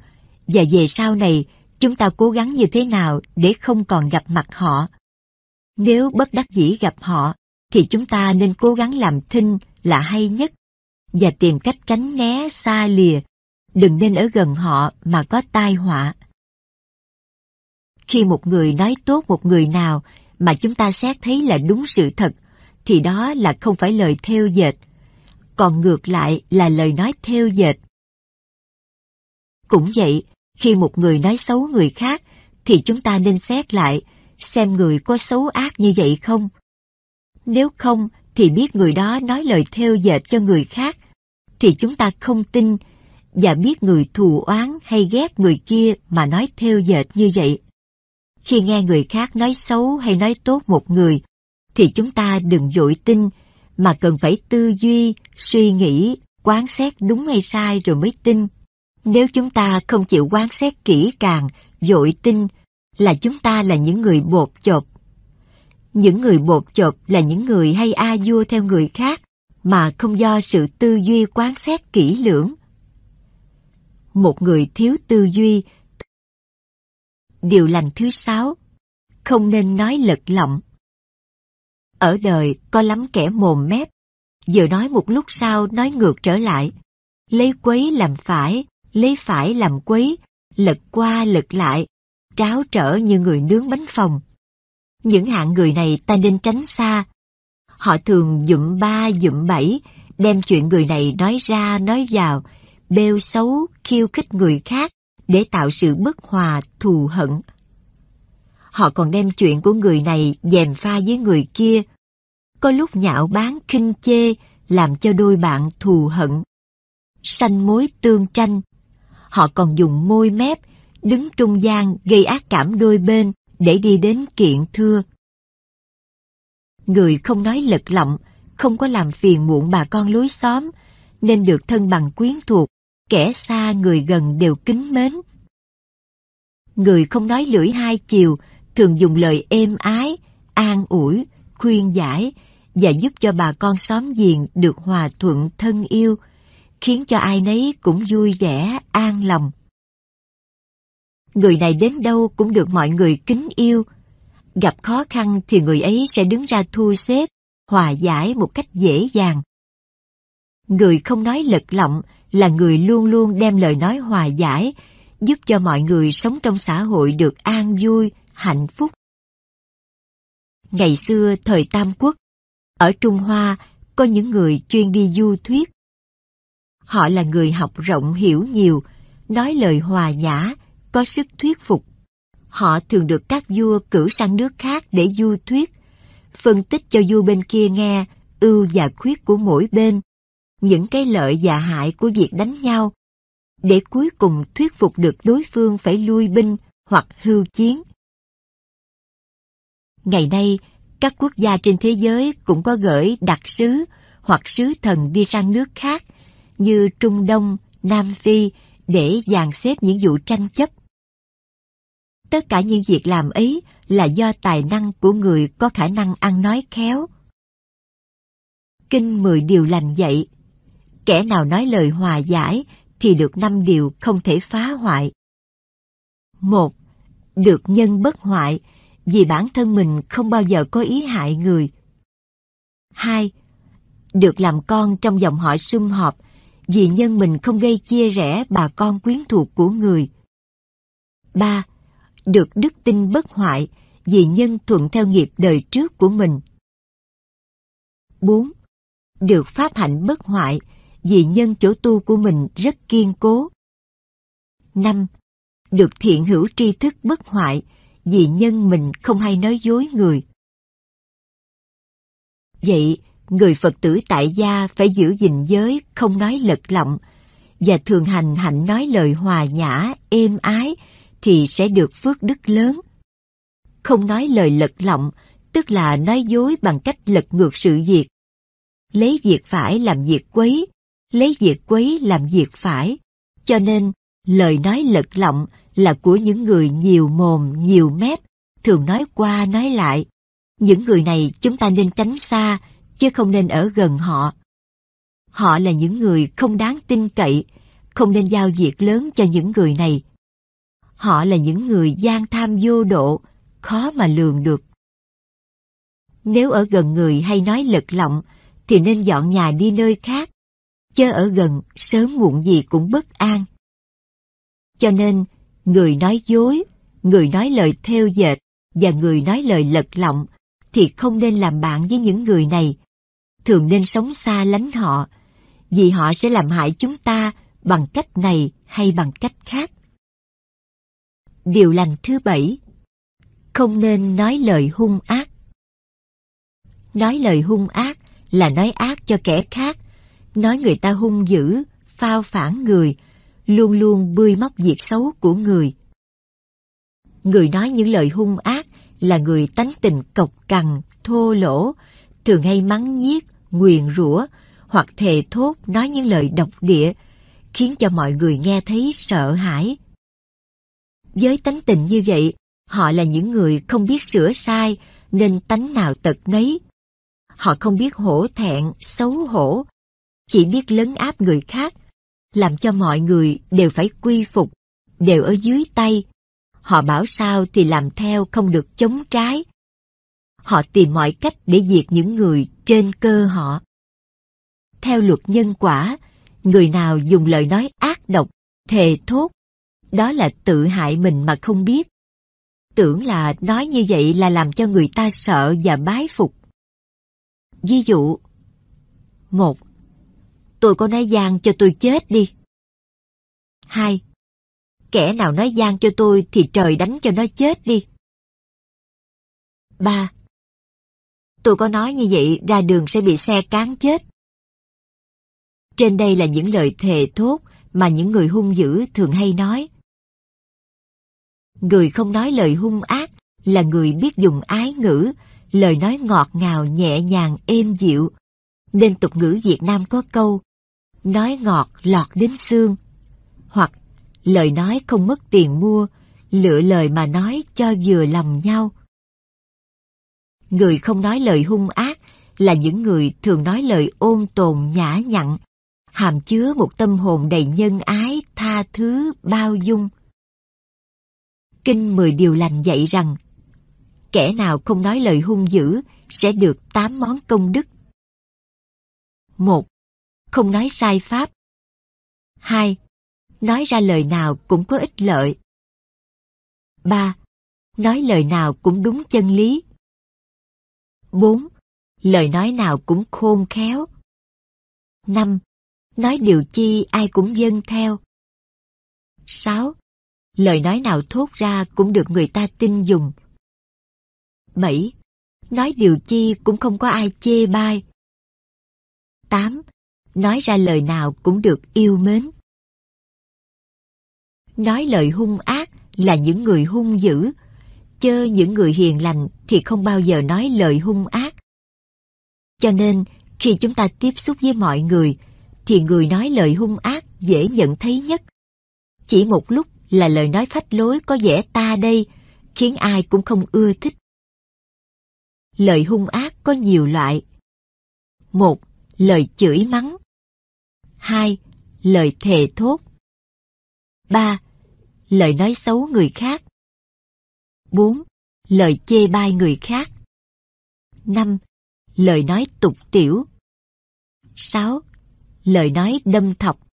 S1: và về sau này chúng ta cố gắng như thế nào để không còn gặp mặt họ. Nếu bất đắc dĩ gặp họ, thì chúng ta nên cố gắng làm thinh là hay nhất và tìm cách tránh né xa lìa đừng nên ở gần họ mà có tai họa. Khi một người nói tốt một người nào mà chúng ta xét thấy là đúng sự thật, thì đó là không phải lời theo dệt, còn ngược lại là lời nói theo dệt. Cũng vậy, khi một người nói xấu người khác, thì chúng ta nên xét lại, xem người có xấu ác như vậy không. Nếu không, thì biết người đó nói lời theo dệt cho người khác, thì chúng ta không tin và biết người thù oán hay ghét người kia mà nói theo dệt như vậy. Khi nghe người khác nói xấu hay nói tốt một người, thì chúng ta đừng dội tin, mà cần phải tư duy, suy nghĩ, quán xét đúng hay sai rồi mới tin. Nếu chúng ta không chịu quán xét kỹ càng, dội tin, là chúng ta là những người bột chộp. Những người bột chộp là những người hay a vua theo người khác, mà không do sự tư duy quán xét kỹ lưỡng một người thiếu tư duy. Điều lành thứ sáu, không nên nói lật lọng. Ở đời có lắm kẻ mồm mép, vừa nói một lúc sau nói ngược trở lại. Lấy quấy làm phải, lấy phải làm quấy, lật qua lật lại, tráo trở như người nướng bánh phòng. Những hạng người này ta nên tránh xa. Họ thường dụm ba dụm bảy, đem chuyện người này nói ra nói vào, bêu xấu, khiêu khích người khác để tạo sự bất hòa, thù hận. Họ còn đem chuyện của người này dèm pha với người kia, có lúc nhạo báng khinh chê làm cho đôi bạn thù hận. Sanh mối tương tranh, họ còn dùng môi mép đứng trung gian gây ác cảm đôi bên để đi đến kiện thưa. Người không nói lật lọng, không có làm phiền muộn bà con lối xóm, nên được thân bằng quyến thuộc kẻ xa người gần đều kính mến. Người không nói lưỡi hai chiều thường dùng lời êm ái, an ủi, khuyên giải và giúp cho bà con xóm giềng được hòa thuận thân yêu, khiến cho ai nấy cũng vui vẻ, an lòng. Người này đến đâu cũng được mọi người kính yêu. Gặp khó khăn thì người ấy sẽ đứng ra thu xếp, hòa giải một cách dễ dàng. Người không nói lật lọng là người luôn luôn đem lời nói hòa giải, giúp cho mọi người sống trong xã hội được an vui, hạnh phúc. Ngày xưa thời Tam Quốc, ở Trung Hoa có những người chuyên đi du thuyết. Họ là người học rộng hiểu nhiều, nói lời hòa nhã, có sức thuyết phục. Họ thường được các vua cử sang nước khác để du thuyết, phân tích cho vua bên kia nghe ưu và khuyết của mỗi bên những cái lợi và hại của việc đánh nhau, để cuối cùng thuyết phục được đối phương phải lui binh hoặc hưu chiến. Ngày nay, các quốc gia trên thế giới cũng có gửi đặc sứ hoặc sứ thần đi sang nước khác như Trung Đông, Nam Phi để dàn xếp những vụ tranh chấp. Tất cả những việc làm ấy là do tài năng của người có khả năng ăn nói khéo. Kinh mười điều lành dạy kẻ nào nói lời hòa giải thì được năm điều không thể phá hoại. một Được nhân bất hoại, vì bản thân mình không bao giờ có ý hại người. hai, Được làm con trong dòng họ sum họp, vì nhân mình không gây chia rẽ bà con quyến thuộc của người. ba, Được đức tin bất hoại, vì nhân thuận theo nghiệp đời trước của mình. bốn, Được pháp hạnh bất hoại, vì nhân chỗ tu của mình rất kiên cố. 5. Được thiện hữu tri thức bất hoại, vì nhân mình không hay nói dối người. Vậy, người Phật tử tại gia phải giữ gìn giới, không nói lật lọng, và thường hành hạnh nói lời hòa nhã, êm ái, thì sẽ được phước đức lớn. Không nói lời lật lọng, tức là nói dối bằng cách lật ngược sự việc. Lấy việc phải làm việc quấy, lấy việc quấy làm việc phải. Cho nên, lời nói lật lọng là của những người nhiều mồm, nhiều mép, thường nói qua nói lại. Những người này chúng ta nên tránh xa, chứ không nên ở gần họ. Họ là những người không đáng tin cậy, không nên giao việc lớn cho những người này. Họ là những người gian tham vô độ, khó mà lường được. Nếu ở gần người hay nói lật lọng, thì nên dọn nhà đi nơi khác chớ ở gần sớm muộn gì cũng bất an. Cho nên, người nói dối, người nói lời theo dệt và người nói lời lật lọng thì không nên làm bạn với những người này. Thường nên sống xa lánh họ, vì họ sẽ làm hại chúng ta bằng cách này hay bằng cách khác. Điều lành thứ bảy Không nên nói lời hung ác Nói lời hung ác là nói ác cho kẻ khác nói người ta hung dữ, phao phản người, luôn luôn bươi móc việc xấu của người. Người nói những lời hung ác là người tánh tình cộc cằn, thô lỗ, thường hay mắng nhiếc, nguyền rủa hoặc thề thốt nói những lời độc địa, khiến cho mọi người nghe thấy sợ hãi. Với tánh tình như vậy, họ là những người không biết sửa sai nên tánh nào tật nấy. Họ không biết hổ thẹn, xấu hổ, chỉ biết lấn áp người khác, làm cho mọi người đều phải quy phục, đều ở dưới tay. Họ bảo sao thì làm theo không được chống trái. Họ tìm mọi cách để diệt những người trên cơ họ. Theo luật nhân quả, người nào dùng lời nói ác độc, thề thốt, đó là tự hại mình mà không biết. Tưởng là nói như vậy là làm cho người ta sợ và bái phục. Ví dụ một tôi có nói gian cho tôi chết đi. hai Kẻ nào nói gian cho tôi thì trời đánh cho nó chết đi. ba Tôi có nói như vậy ra đường sẽ bị xe cán chết. Trên đây là những lời thề thốt mà những người hung dữ thường hay nói. Người không nói lời hung ác là người biết dùng ái ngữ, lời nói ngọt ngào nhẹ nhàng êm dịu. Nên tục ngữ Việt Nam có câu nói ngọt lọt đến xương, hoặc lời nói không mất tiền mua, lựa lời mà nói cho vừa lòng nhau. Người không nói lời hung ác là những người thường nói lời ôn tồn nhã nhặn, hàm chứa một tâm hồn đầy nhân ái, tha thứ, bao dung. Kinh mười Điều Lành dạy rằng, kẻ nào không nói lời hung dữ sẽ được tám món công đức. một không nói sai pháp. hai Nói ra lời nào cũng có ích lợi. ba Nói lời nào cũng đúng chân lý. bốn Lời nói nào cũng khôn khéo. năm Nói điều chi ai cũng dâng theo. sáu Lời nói nào thốt ra cũng được người ta tin dùng. bảy Nói điều chi cũng không có ai chê bai. tám nói ra lời nào cũng được yêu mến. Nói lời hung ác là những người hung dữ, chơ những người hiền lành thì không bao giờ nói lời hung ác. Cho nên, khi chúng ta tiếp xúc với mọi người, thì người nói lời hung ác dễ nhận thấy nhất. Chỉ một lúc là lời nói phách lối có vẻ ta đây, khiến ai cũng không ưa thích. Lời hung ác có nhiều loại. một Lời chửi mắng hai, Lời thề thốt ba, Lời nói xấu người khác bốn, Lời chê bai người khác năm, Lời nói tục tiểu sáu, Lời nói đâm thọc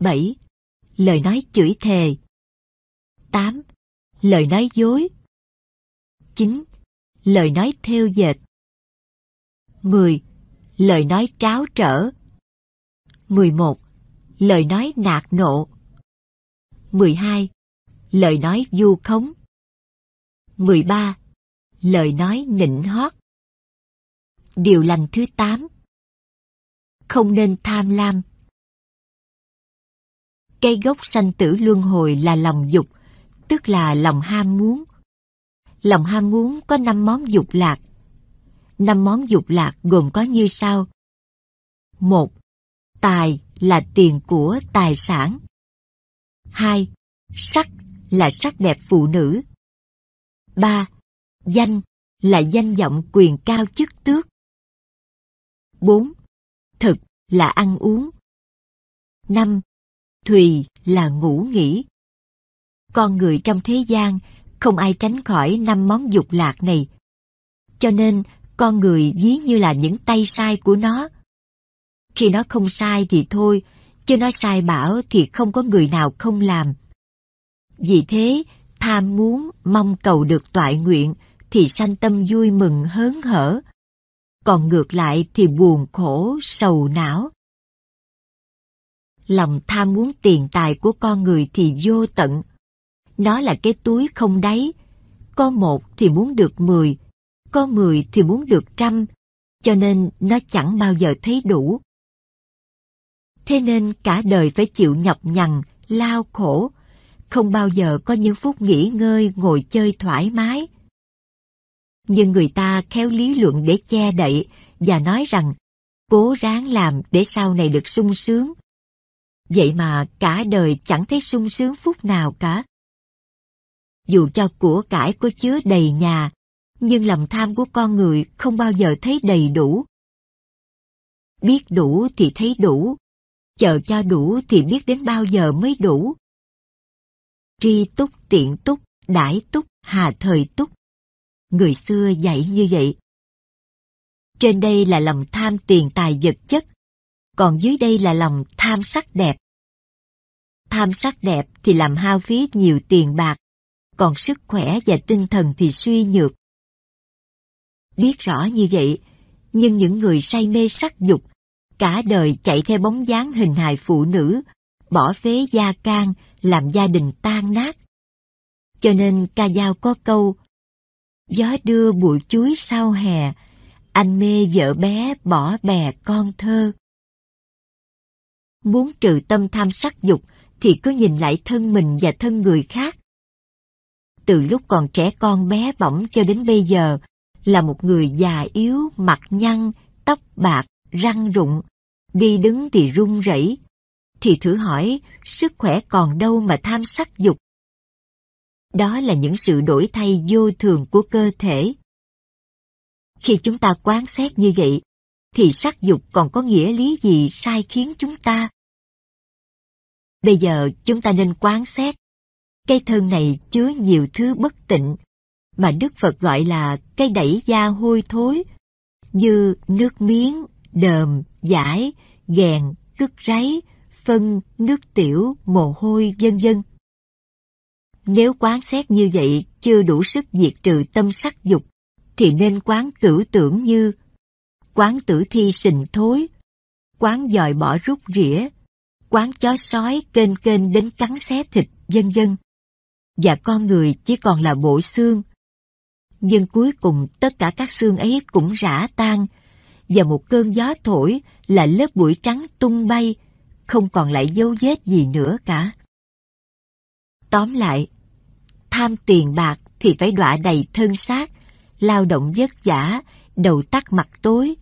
S1: bảy, Lời nói chửi thề tám, Lời nói dối chín, Lời nói thêu dệt mười, Lời nói tráo trở 11. Lời nói nạt nộ 12. Lời nói du khống 13. Lời nói nịnh hót Điều lành thứ 8 Không nên tham lam Cây gốc sanh tử luân hồi là lòng dục, tức là lòng ham muốn. Lòng ham muốn có năm món dục lạc. năm món dục lạc gồm có như sau. một Tài là tiền của tài sản. 2. Sắc là sắc đẹp phụ nữ. 3. Danh là danh vọng quyền cao chức tước. 4. Thực là ăn uống. 5. Thùy là ngủ nghỉ. Con người trong thế gian không ai tránh khỏi năm món dục lạc này. Cho nên con người ví như là những tay sai của nó khi nó không sai thì thôi, chứ nó sai bảo thì không có người nào không làm. Vì thế, tham muốn, mong cầu được toại nguyện thì sanh tâm vui mừng hớn hở, còn ngược lại thì buồn khổ, sầu não. Lòng tham muốn tiền tài của con người thì vô tận. Nó là cái túi không đáy. Có một thì muốn được mười, có mười thì muốn được trăm, cho nên nó chẳng bao giờ thấy đủ. Thế nên cả đời phải chịu nhọc nhằn, lao khổ, không bao giờ có những phút nghỉ ngơi ngồi chơi thoải mái. Nhưng người ta khéo lý luận để che đậy và nói rằng cố ráng làm để sau này được sung sướng. Vậy mà cả đời chẳng thấy sung sướng phút nào cả. Dù cho của cải có chứa đầy nhà, nhưng lòng tham của con người không bao giờ thấy đầy đủ. Biết đủ thì thấy đủ, chờ cho đủ thì biết đến bao giờ mới đủ. Tri túc tiện túc, đãi túc, hà thời túc. Người xưa dạy như vậy. Trên đây là lòng tham tiền tài vật chất, còn dưới đây là lòng tham sắc đẹp. Tham sắc đẹp thì làm hao phí nhiều tiền bạc, còn sức khỏe và tinh thần thì suy nhược. Biết rõ như vậy, nhưng những người say mê sắc dục cả đời chạy theo bóng dáng hình hài phụ nữ, bỏ phế gia can, làm gia đình tan nát. Cho nên ca dao có câu, gió đưa bụi chuối sau hè, anh mê vợ bé bỏ bè con thơ. Muốn trừ tâm tham sắc dục thì cứ nhìn lại thân mình và thân người khác. Từ lúc còn trẻ con bé bỏng cho đến bây giờ, là một người già yếu, mặt nhăn, tóc bạc, răng rụng, đi đứng thì run rẩy, thì thử hỏi sức khỏe còn đâu mà tham sắc dục. Đó là những sự đổi thay vô thường của cơ thể. Khi chúng ta quan sát như vậy, thì sắc dục còn có nghĩa lý gì sai khiến chúng ta? Bây giờ chúng ta nên quan sát, Cây thân này chứa nhiều thứ bất tịnh, mà Đức Phật gọi là cây đẩy da hôi thối, như nước miếng, đờm, giải, gèn, cứt ráy, phân, nước tiểu, mồ hôi, vân vân. Nếu quán xét như vậy chưa đủ sức diệt trừ tâm sắc dục, thì nên quán cửu tưởng như quán tử thi sình thối, quán dòi bỏ rút rỉa, quán chó sói kênh kênh đến cắn xé thịt, vân vân. Và con người chỉ còn là bộ xương. Nhưng cuối cùng tất cả các xương ấy cũng rã tan, và một cơn gió thổi là lớp bụi trắng tung bay, không còn lại dấu vết gì nữa cả. Tóm lại, tham tiền bạc thì phải đọa đầy thân xác, lao động vất vả, đầu tắt mặt tối.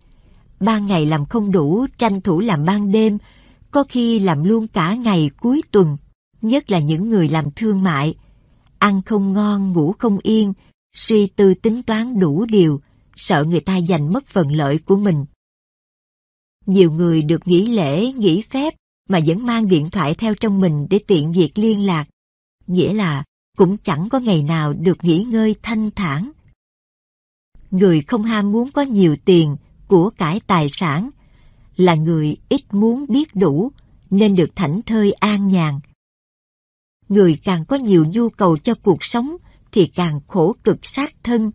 S1: Ban ngày làm không đủ, tranh thủ làm ban đêm, có khi làm luôn cả ngày cuối tuần, nhất là những người làm thương mại. Ăn không ngon, ngủ không yên, suy tư tính toán đủ điều, sợ người ta giành mất phần lợi của mình. Nhiều người được nghỉ lễ, nghỉ phép mà vẫn mang điện thoại theo trong mình để tiện việc liên lạc. Nghĩa là cũng chẳng có ngày nào được nghỉ ngơi thanh thản. Người không ham muốn có nhiều tiền, của cải tài sản, là người ít muốn biết đủ nên được thảnh thơi an nhàn. Người càng có nhiều nhu cầu cho cuộc sống thì càng khổ cực sát thân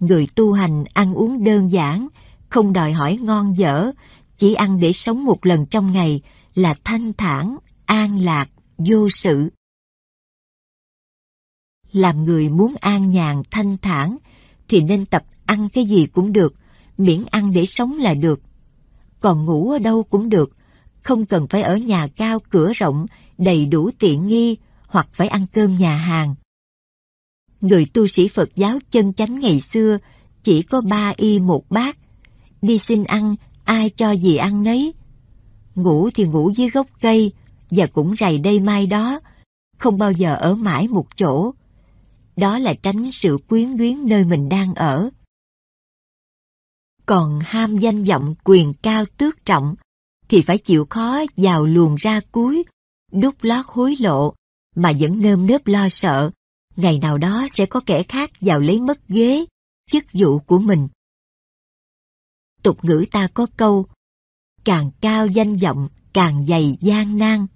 S1: Người tu hành ăn uống đơn giản, không đòi hỏi ngon dở, chỉ ăn để sống một lần trong ngày là thanh thản, an lạc, vô sự. Làm người muốn an nhàn thanh thản thì nên tập ăn cái gì cũng được, miễn ăn để sống là được. Còn ngủ ở đâu cũng được, không cần phải ở nhà cao cửa rộng, đầy đủ tiện nghi hoặc phải ăn cơm nhà hàng người tu sĩ Phật giáo chân chánh ngày xưa chỉ có ba y một bát. Đi xin ăn, ai cho gì ăn nấy. Ngủ thì ngủ dưới gốc cây, và cũng rày đây mai đó, không bao giờ ở mãi một chỗ. Đó là tránh sự quyến luyến nơi mình đang ở. Còn ham danh vọng quyền cao tước trọng, thì phải chịu khó vào luồng ra cuối, đút lót hối lộ, mà vẫn nơm nớp lo sợ, ngày nào đó sẽ có kẻ khác vào lấy mất ghế, chức vụ của mình. Tục ngữ ta có câu, càng cao danh vọng càng dày gian nan.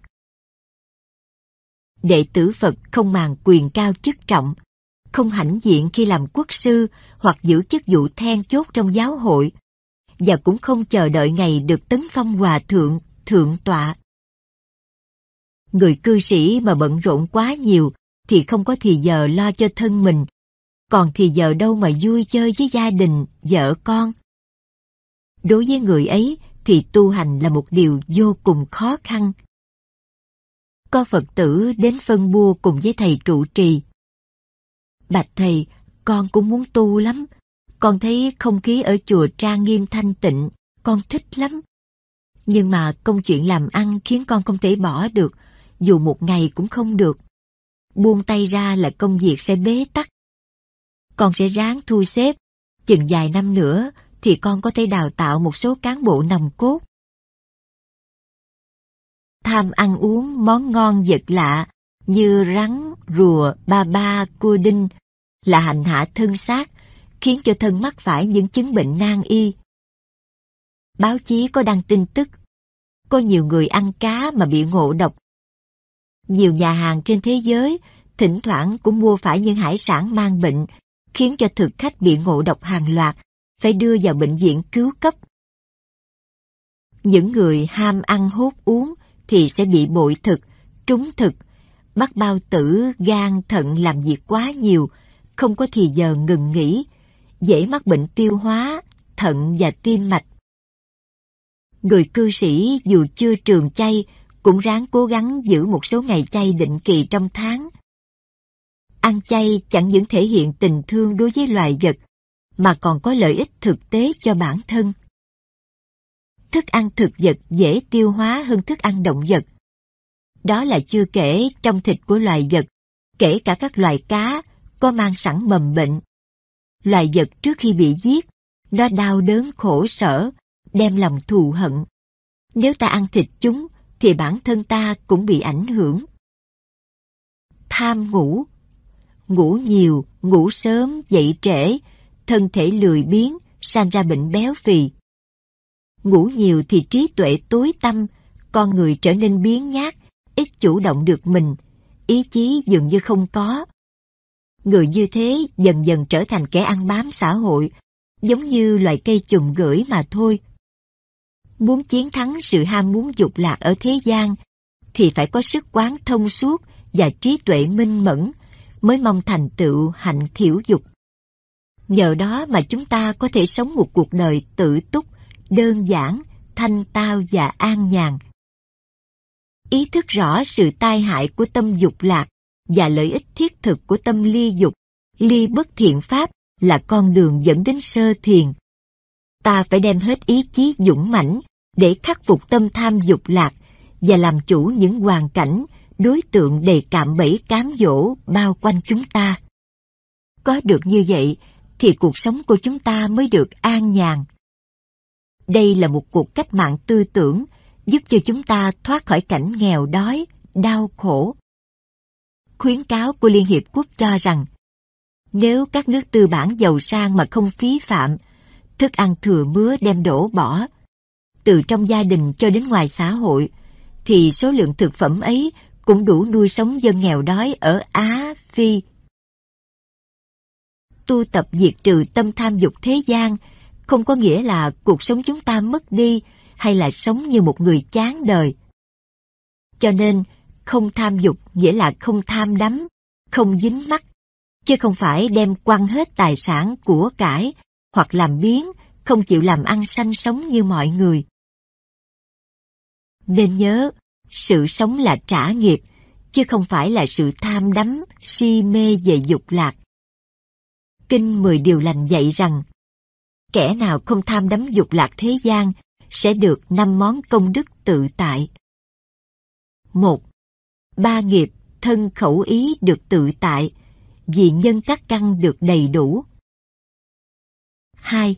S1: Đệ tử Phật không màng quyền cao chức trọng, không hãnh diện khi làm quốc sư hoặc giữ chức vụ then chốt trong giáo hội, và cũng không chờ đợi ngày được tấn phong hòa thượng, thượng tọa. Người cư sĩ mà bận rộn quá nhiều thì không có thì giờ lo cho thân mình, còn thì giờ đâu mà vui chơi với gia đình, vợ con. Đối với người ấy thì tu hành là một điều vô cùng khó khăn. Có Phật tử đến phân bua cùng với thầy trụ trì. Bạch thầy, con cũng muốn tu lắm. Con thấy không khí ở chùa trang nghiêm thanh tịnh, con thích lắm. Nhưng mà công chuyện làm ăn khiến con không thể bỏ được, dù một ngày cũng không được buông tay ra là công việc sẽ bế tắc. Con sẽ ráng thu xếp, chừng vài năm nữa thì con có thể đào tạo một số cán bộ nòng cốt. Tham ăn uống món ngon vật lạ như rắn, rùa, ba ba, cua đinh là hành hạ thân xác, khiến cho thân mắc phải những chứng bệnh nan y. Báo chí có đăng tin tức, có nhiều người ăn cá mà bị ngộ độc nhiều nhà hàng trên thế giới thỉnh thoảng cũng mua phải những hải sản mang bệnh, khiến cho thực khách bị ngộ độc hàng loạt, phải đưa vào bệnh viện cứu cấp. Những người ham ăn hút uống thì sẽ bị bội thực, trúng thực, bắt bao tử, gan, thận làm việc quá nhiều, không có thì giờ ngừng nghỉ, dễ mắc bệnh tiêu hóa, thận và tim mạch. Người cư sĩ dù chưa trường chay cũng ráng cố gắng giữ một số ngày chay định kỳ trong tháng. Ăn chay chẳng những thể hiện tình thương đối với loài vật, mà còn có lợi ích thực tế cho bản thân. Thức ăn thực vật dễ tiêu hóa hơn thức ăn động vật. Đó là chưa kể trong thịt của loài vật, kể cả các loài cá, có mang sẵn mầm bệnh. Loài vật trước khi bị giết, nó đau đớn khổ sở, đem lòng thù hận. Nếu ta ăn thịt chúng, thì bản thân ta cũng bị ảnh hưởng. Tham ngủ Ngủ nhiều, ngủ sớm, dậy trễ, thân thể lười biếng, sanh ra bệnh béo phì. Ngủ nhiều thì trí tuệ tối tâm, con người trở nên biến nhát, ít chủ động được mình, ý chí dường như không có. Người như thế dần dần trở thành kẻ ăn bám xã hội, giống như loài cây trùng gửi mà thôi muốn chiến thắng sự ham muốn dục lạc ở thế gian, thì phải có sức quán thông suốt và trí tuệ minh mẫn mới mong thành tựu hạnh thiểu dục. Nhờ đó mà chúng ta có thể sống một cuộc đời tự túc, đơn giản, thanh tao và an nhàn. Ý thức rõ sự tai hại của tâm dục lạc và lợi ích thiết thực của tâm ly dục, ly bất thiện pháp là con đường dẫn đến sơ thiền, ta phải đem hết ý chí dũng mãnh để khắc phục tâm tham dục lạc và làm chủ những hoàn cảnh, đối tượng đầy cạm bẫy cám dỗ bao quanh chúng ta. Có được như vậy thì cuộc sống của chúng ta mới được an nhàn. Đây là một cuộc cách mạng tư tưởng giúp cho chúng ta thoát khỏi cảnh nghèo đói, đau khổ. Khuyến cáo của Liên Hiệp Quốc cho rằng nếu các nước tư bản giàu sang mà không phí phạm thức ăn thừa mứa đem đổ bỏ. Từ trong gia đình cho đến ngoài xã hội, thì số lượng thực phẩm ấy cũng đủ nuôi sống dân nghèo đói ở Á, Phi. Tu tập diệt trừ tâm tham dục thế gian không có nghĩa là cuộc sống chúng ta mất đi hay là sống như một người chán đời. Cho nên, không tham dục nghĩa là không tham đắm, không dính mắt, chứ không phải đem quăng hết tài sản của cải hoặc làm biến không chịu làm ăn sanh sống như mọi người. Nên nhớ, sự sống là trả nghiệp, chứ không phải là sự tham đắm, si mê về dục lạc. Kinh mười Điều Lành dạy rằng, kẻ nào không tham đắm dục lạc thế gian sẽ được năm món công đức tự tại. một Ba nghiệp thân khẩu ý được tự tại, vì nhân các căn được đầy đủ hai,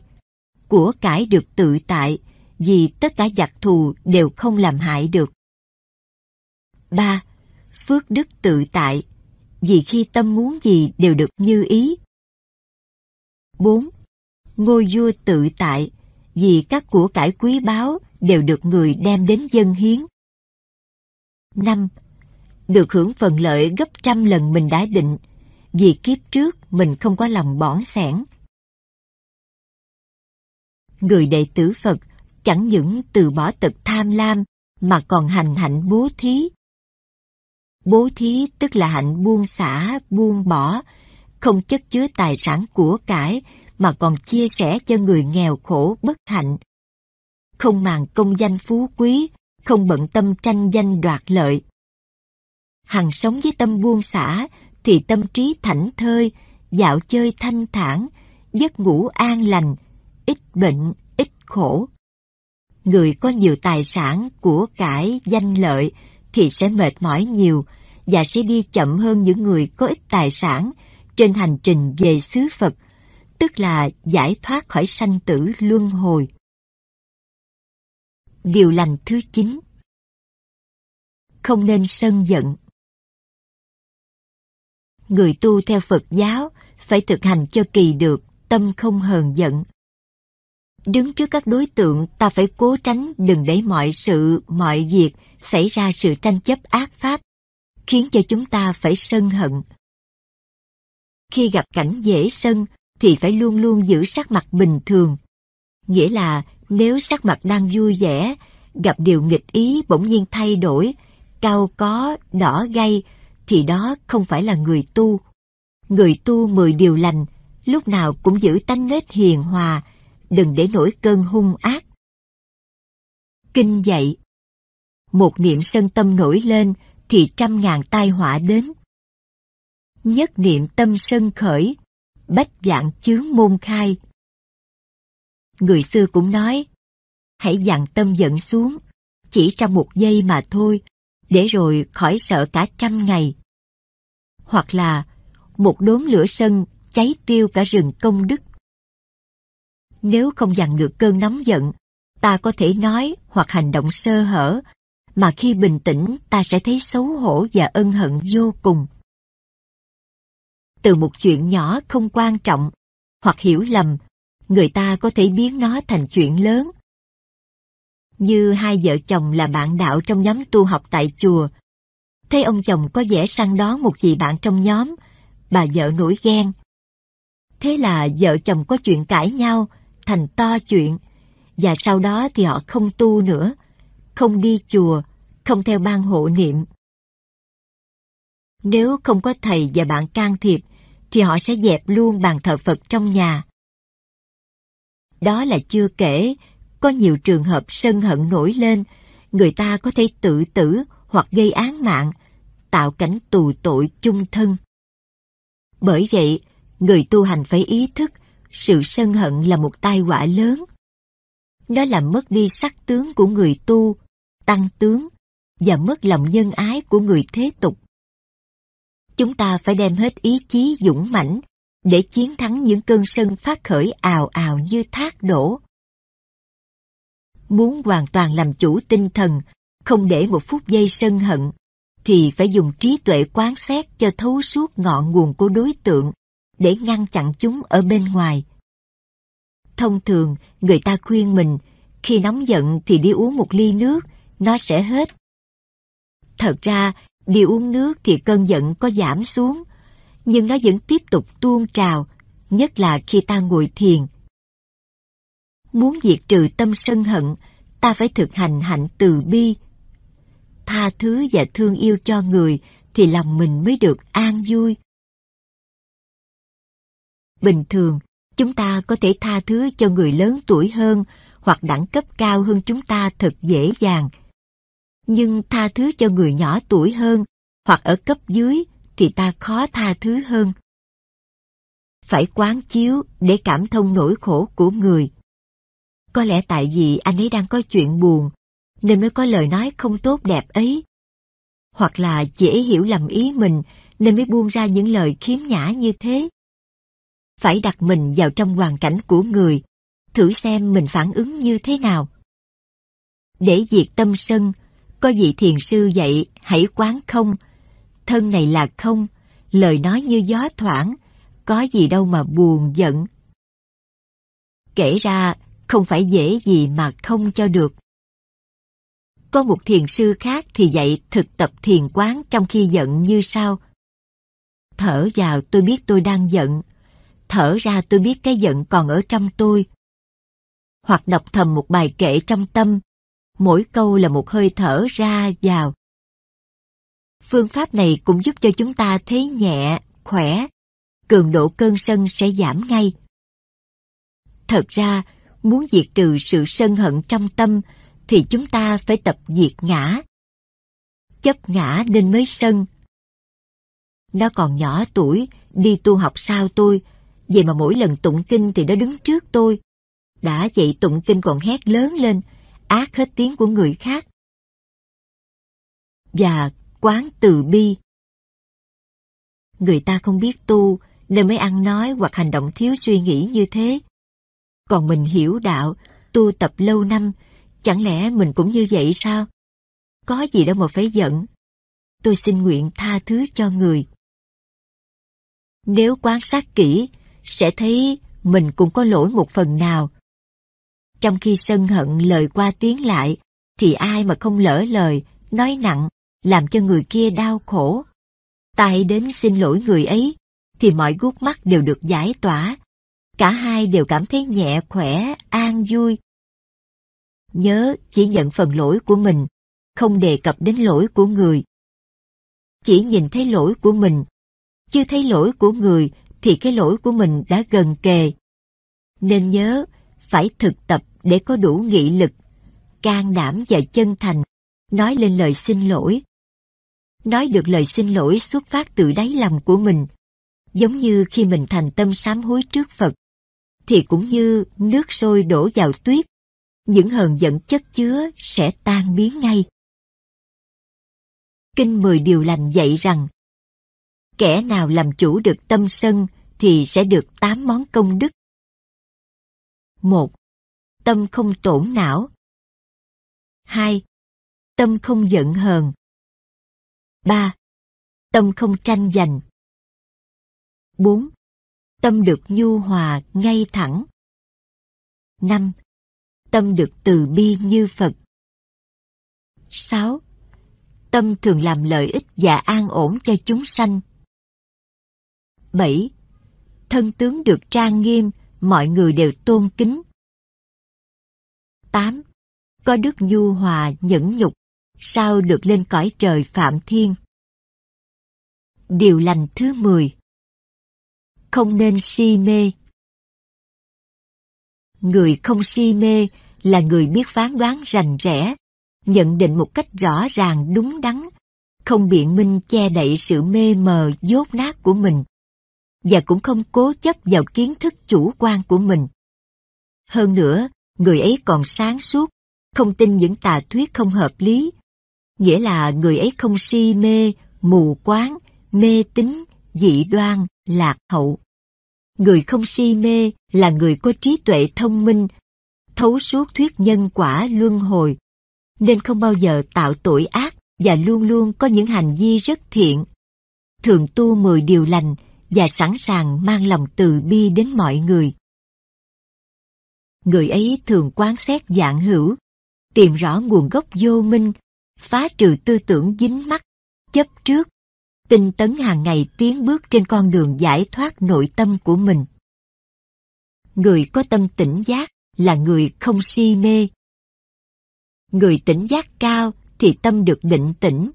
S1: Của cải được tự tại vì tất cả giặc thù đều không làm hại được. ba, Phước đức tự tại vì khi tâm muốn gì đều được như ý. bốn, Ngôi vua tự tại vì các của cải quý báu đều được người đem đến dân hiến. năm, Được hưởng phần lợi gấp trăm lần mình đã định vì kiếp trước mình không có lòng bỏng sẻn người đệ tử Phật chẳng những từ bỏ tật tham lam mà còn hành hạnh bố thí. Bố thí tức là hạnh buông xả, buông bỏ, không chất chứa tài sản của cải mà còn chia sẻ cho người nghèo khổ bất hạnh. Không màng công danh phú quý, không bận tâm tranh danh đoạt lợi. Hằng sống với tâm buông xả thì tâm trí thảnh thơi, dạo chơi thanh thản, giấc ngủ an lành, ít bệnh, ít khổ. Người có nhiều tài sản, của cải, danh lợi thì sẽ mệt mỏi nhiều và sẽ đi chậm hơn những người có ít tài sản trên hành trình về xứ Phật, tức là giải thoát khỏi sanh tử luân hồi. Điều lành thứ 9 Không nên sân giận Người tu theo Phật giáo phải thực hành cho kỳ được tâm không hờn giận, đứng trước các đối tượng ta phải cố tránh đừng để mọi sự, mọi việc xảy ra sự tranh chấp ác pháp, khiến cho chúng ta phải sân hận. Khi gặp cảnh dễ sân thì phải luôn luôn giữ sắc mặt bình thường. Nghĩa là nếu sắc mặt đang vui vẻ, gặp điều nghịch ý bỗng nhiên thay đổi, cao có, đỏ gay, thì đó không phải là người tu. Người tu mười điều lành, lúc nào cũng giữ tánh nết hiền hòa, đừng để nổi cơn hung ác. Kinh dạy Một niệm sân tâm nổi lên thì trăm ngàn tai họa đến. Nhất niệm tâm sân khởi, bách dạng chướng môn khai. Người xưa cũng nói, hãy dặn tâm giận xuống, chỉ trong một giây mà thôi, để rồi khỏi sợ cả trăm ngày. Hoặc là, một đốm lửa sân cháy tiêu cả rừng công đức nếu không dằn được cơn nóng giận, ta có thể nói hoặc hành động sơ hở, mà khi bình tĩnh ta sẽ thấy xấu hổ và ân hận vô cùng. Từ một chuyện nhỏ không quan trọng hoặc hiểu lầm, người ta có thể biến nó thành chuyện lớn. Như hai vợ chồng là bạn đạo trong nhóm tu học tại chùa, thấy ông chồng có vẻ săn đón một chị bạn trong nhóm, bà vợ nổi ghen. Thế là vợ chồng có chuyện cãi nhau thành to chuyện. Và sau đó thì họ không tu nữa, không đi chùa, không theo ban hộ niệm. Nếu không có thầy và bạn can thiệp, thì họ sẽ dẹp luôn bàn thờ Phật trong nhà. Đó là chưa kể, có nhiều trường hợp sân hận nổi lên, người ta có thể tự tử hoặc gây án mạng, tạo cảnh tù tội chung thân. Bởi vậy, người tu hành phải ý thức sự sân hận là một tai họa lớn. Nó làm mất đi sắc tướng của người tu, tăng tướng và mất lòng nhân ái của người thế tục. Chúng ta phải đem hết ý chí dũng mãnh để chiến thắng những cơn sân phát khởi ào ào như thác đổ. Muốn hoàn toàn làm chủ tinh thần, không để một phút giây sân hận, thì phải dùng trí tuệ quán xét cho thấu suốt ngọn nguồn của đối tượng để ngăn chặn chúng ở bên ngoài. Thông thường, người ta khuyên mình khi nóng giận thì đi uống một ly nước, nó sẽ hết. Thật ra, đi uống nước thì cơn giận có giảm xuống, nhưng nó vẫn tiếp tục tuôn trào, nhất là khi ta ngồi thiền. Muốn diệt trừ tâm sân hận, ta phải thực hành hạnh từ bi. Tha thứ và thương yêu cho người thì lòng mình mới được an vui bình thường, chúng ta có thể tha thứ cho người lớn tuổi hơn hoặc đẳng cấp cao hơn chúng ta thật dễ dàng. Nhưng tha thứ cho người nhỏ tuổi hơn hoặc ở cấp dưới thì ta khó tha thứ hơn. Phải quán chiếu để cảm thông nỗi khổ của người. Có lẽ tại vì anh ấy đang có chuyện buồn nên mới có lời nói không tốt đẹp ấy. Hoặc là dễ hiểu lầm ý mình nên mới buông ra những lời khiếm nhã như thế phải đặt mình vào trong hoàn cảnh của người, thử xem mình phản ứng như thế nào. Để diệt tâm sân, có vị thiền sư dạy hãy quán không, thân này là không, lời nói như gió thoảng, có gì đâu mà buồn giận. Kể ra, không phải dễ gì mà không cho được. Có một thiền sư khác thì dạy thực tập thiền quán trong khi giận như sau. Thở vào tôi biết tôi đang giận, thở ra tôi biết cái giận còn ở trong tôi. Hoặc đọc thầm một bài kệ trong tâm, mỗi câu là một hơi thở ra vào. Phương pháp này cũng giúp cho chúng ta thấy nhẹ, khỏe, cường độ cơn sân sẽ giảm ngay. Thật ra, muốn diệt trừ sự sân hận trong tâm thì chúng ta phải tập diệt ngã. Chấp ngã nên mới sân. Nó còn nhỏ tuổi, đi tu học sao tôi, Vậy mà mỗi lần tụng kinh thì nó đứng trước tôi. Đã vậy tụng kinh còn hét lớn lên, ác hết tiếng của người khác. Và quán từ bi. Người ta không biết tu nên mới ăn nói hoặc hành động thiếu suy nghĩ như thế. Còn mình hiểu đạo, tu tập lâu năm, chẳng lẽ mình cũng như vậy sao? Có gì đâu mà phải giận. Tôi xin nguyện tha thứ cho người. Nếu quan sát kỹ, sẽ thấy mình cũng có lỗi một phần nào. Trong khi sân hận lời qua tiếng lại, thì ai mà không lỡ lời, nói nặng, làm cho người kia đau khổ. Tại đến xin lỗi người ấy, thì mọi gút mắt đều được giải tỏa. Cả hai đều cảm thấy nhẹ khỏe, an vui. Nhớ chỉ nhận phần lỗi của mình, không đề cập đến lỗi của người. Chỉ nhìn thấy lỗi của mình, chưa thấy lỗi của người thì cái lỗi của mình đã gần kề. Nên nhớ, phải thực tập để có đủ nghị lực, can đảm và chân thành, nói lên lời xin lỗi. Nói được lời xin lỗi xuất phát từ đáy lòng của mình, giống như khi mình thành tâm sám hối trước Phật, thì cũng như nước sôi đổ vào tuyết, những hờn giận chất chứa sẽ tan biến ngay. Kinh mười điều lành dạy rằng, kẻ nào làm chủ được tâm sân thì sẽ được tám món công đức. một Tâm không tổn não. hai, Tâm không giận hờn. ba, Tâm không tranh giành. bốn, Tâm được nhu hòa ngay thẳng. năm, Tâm được từ bi như Phật. sáu, Tâm thường làm lợi ích và an ổn cho chúng sanh bảy Thân tướng được trang nghiêm, mọi người đều tôn kính. tám Có đức nhu hòa nhẫn nhục, sao được lên cõi trời phạm thiên. Điều lành thứ mười Không nên si mê Người không si mê là người biết phán đoán rành rẽ, nhận định một cách rõ ràng đúng đắn, không biện minh che đậy sự mê mờ dốt nát của mình và cũng không cố chấp vào kiến thức chủ quan của mình. Hơn nữa, người ấy còn sáng suốt, không tin những tà thuyết không hợp lý, nghĩa là người ấy không si mê, mù quáng, mê tín, dị đoan, lạc hậu. Người không si mê là người có trí tuệ thông minh, thấu suốt thuyết nhân quả luân hồi, nên không bao giờ tạo tội ác và luôn luôn có những hành vi rất thiện. Thường tu mười điều lành và sẵn sàng mang lòng từ bi đến mọi người. Người ấy thường quan xét dạng hữu, tìm rõ nguồn gốc vô minh, phá trừ tư tưởng dính mắc, chấp trước, tinh tấn hàng ngày tiến bước trên con đường giải thoát nội tâm của mình. Người có tâm tỉnh giác là người không si mê. Người tỉnh giác cao thì tâm được định tĩnh.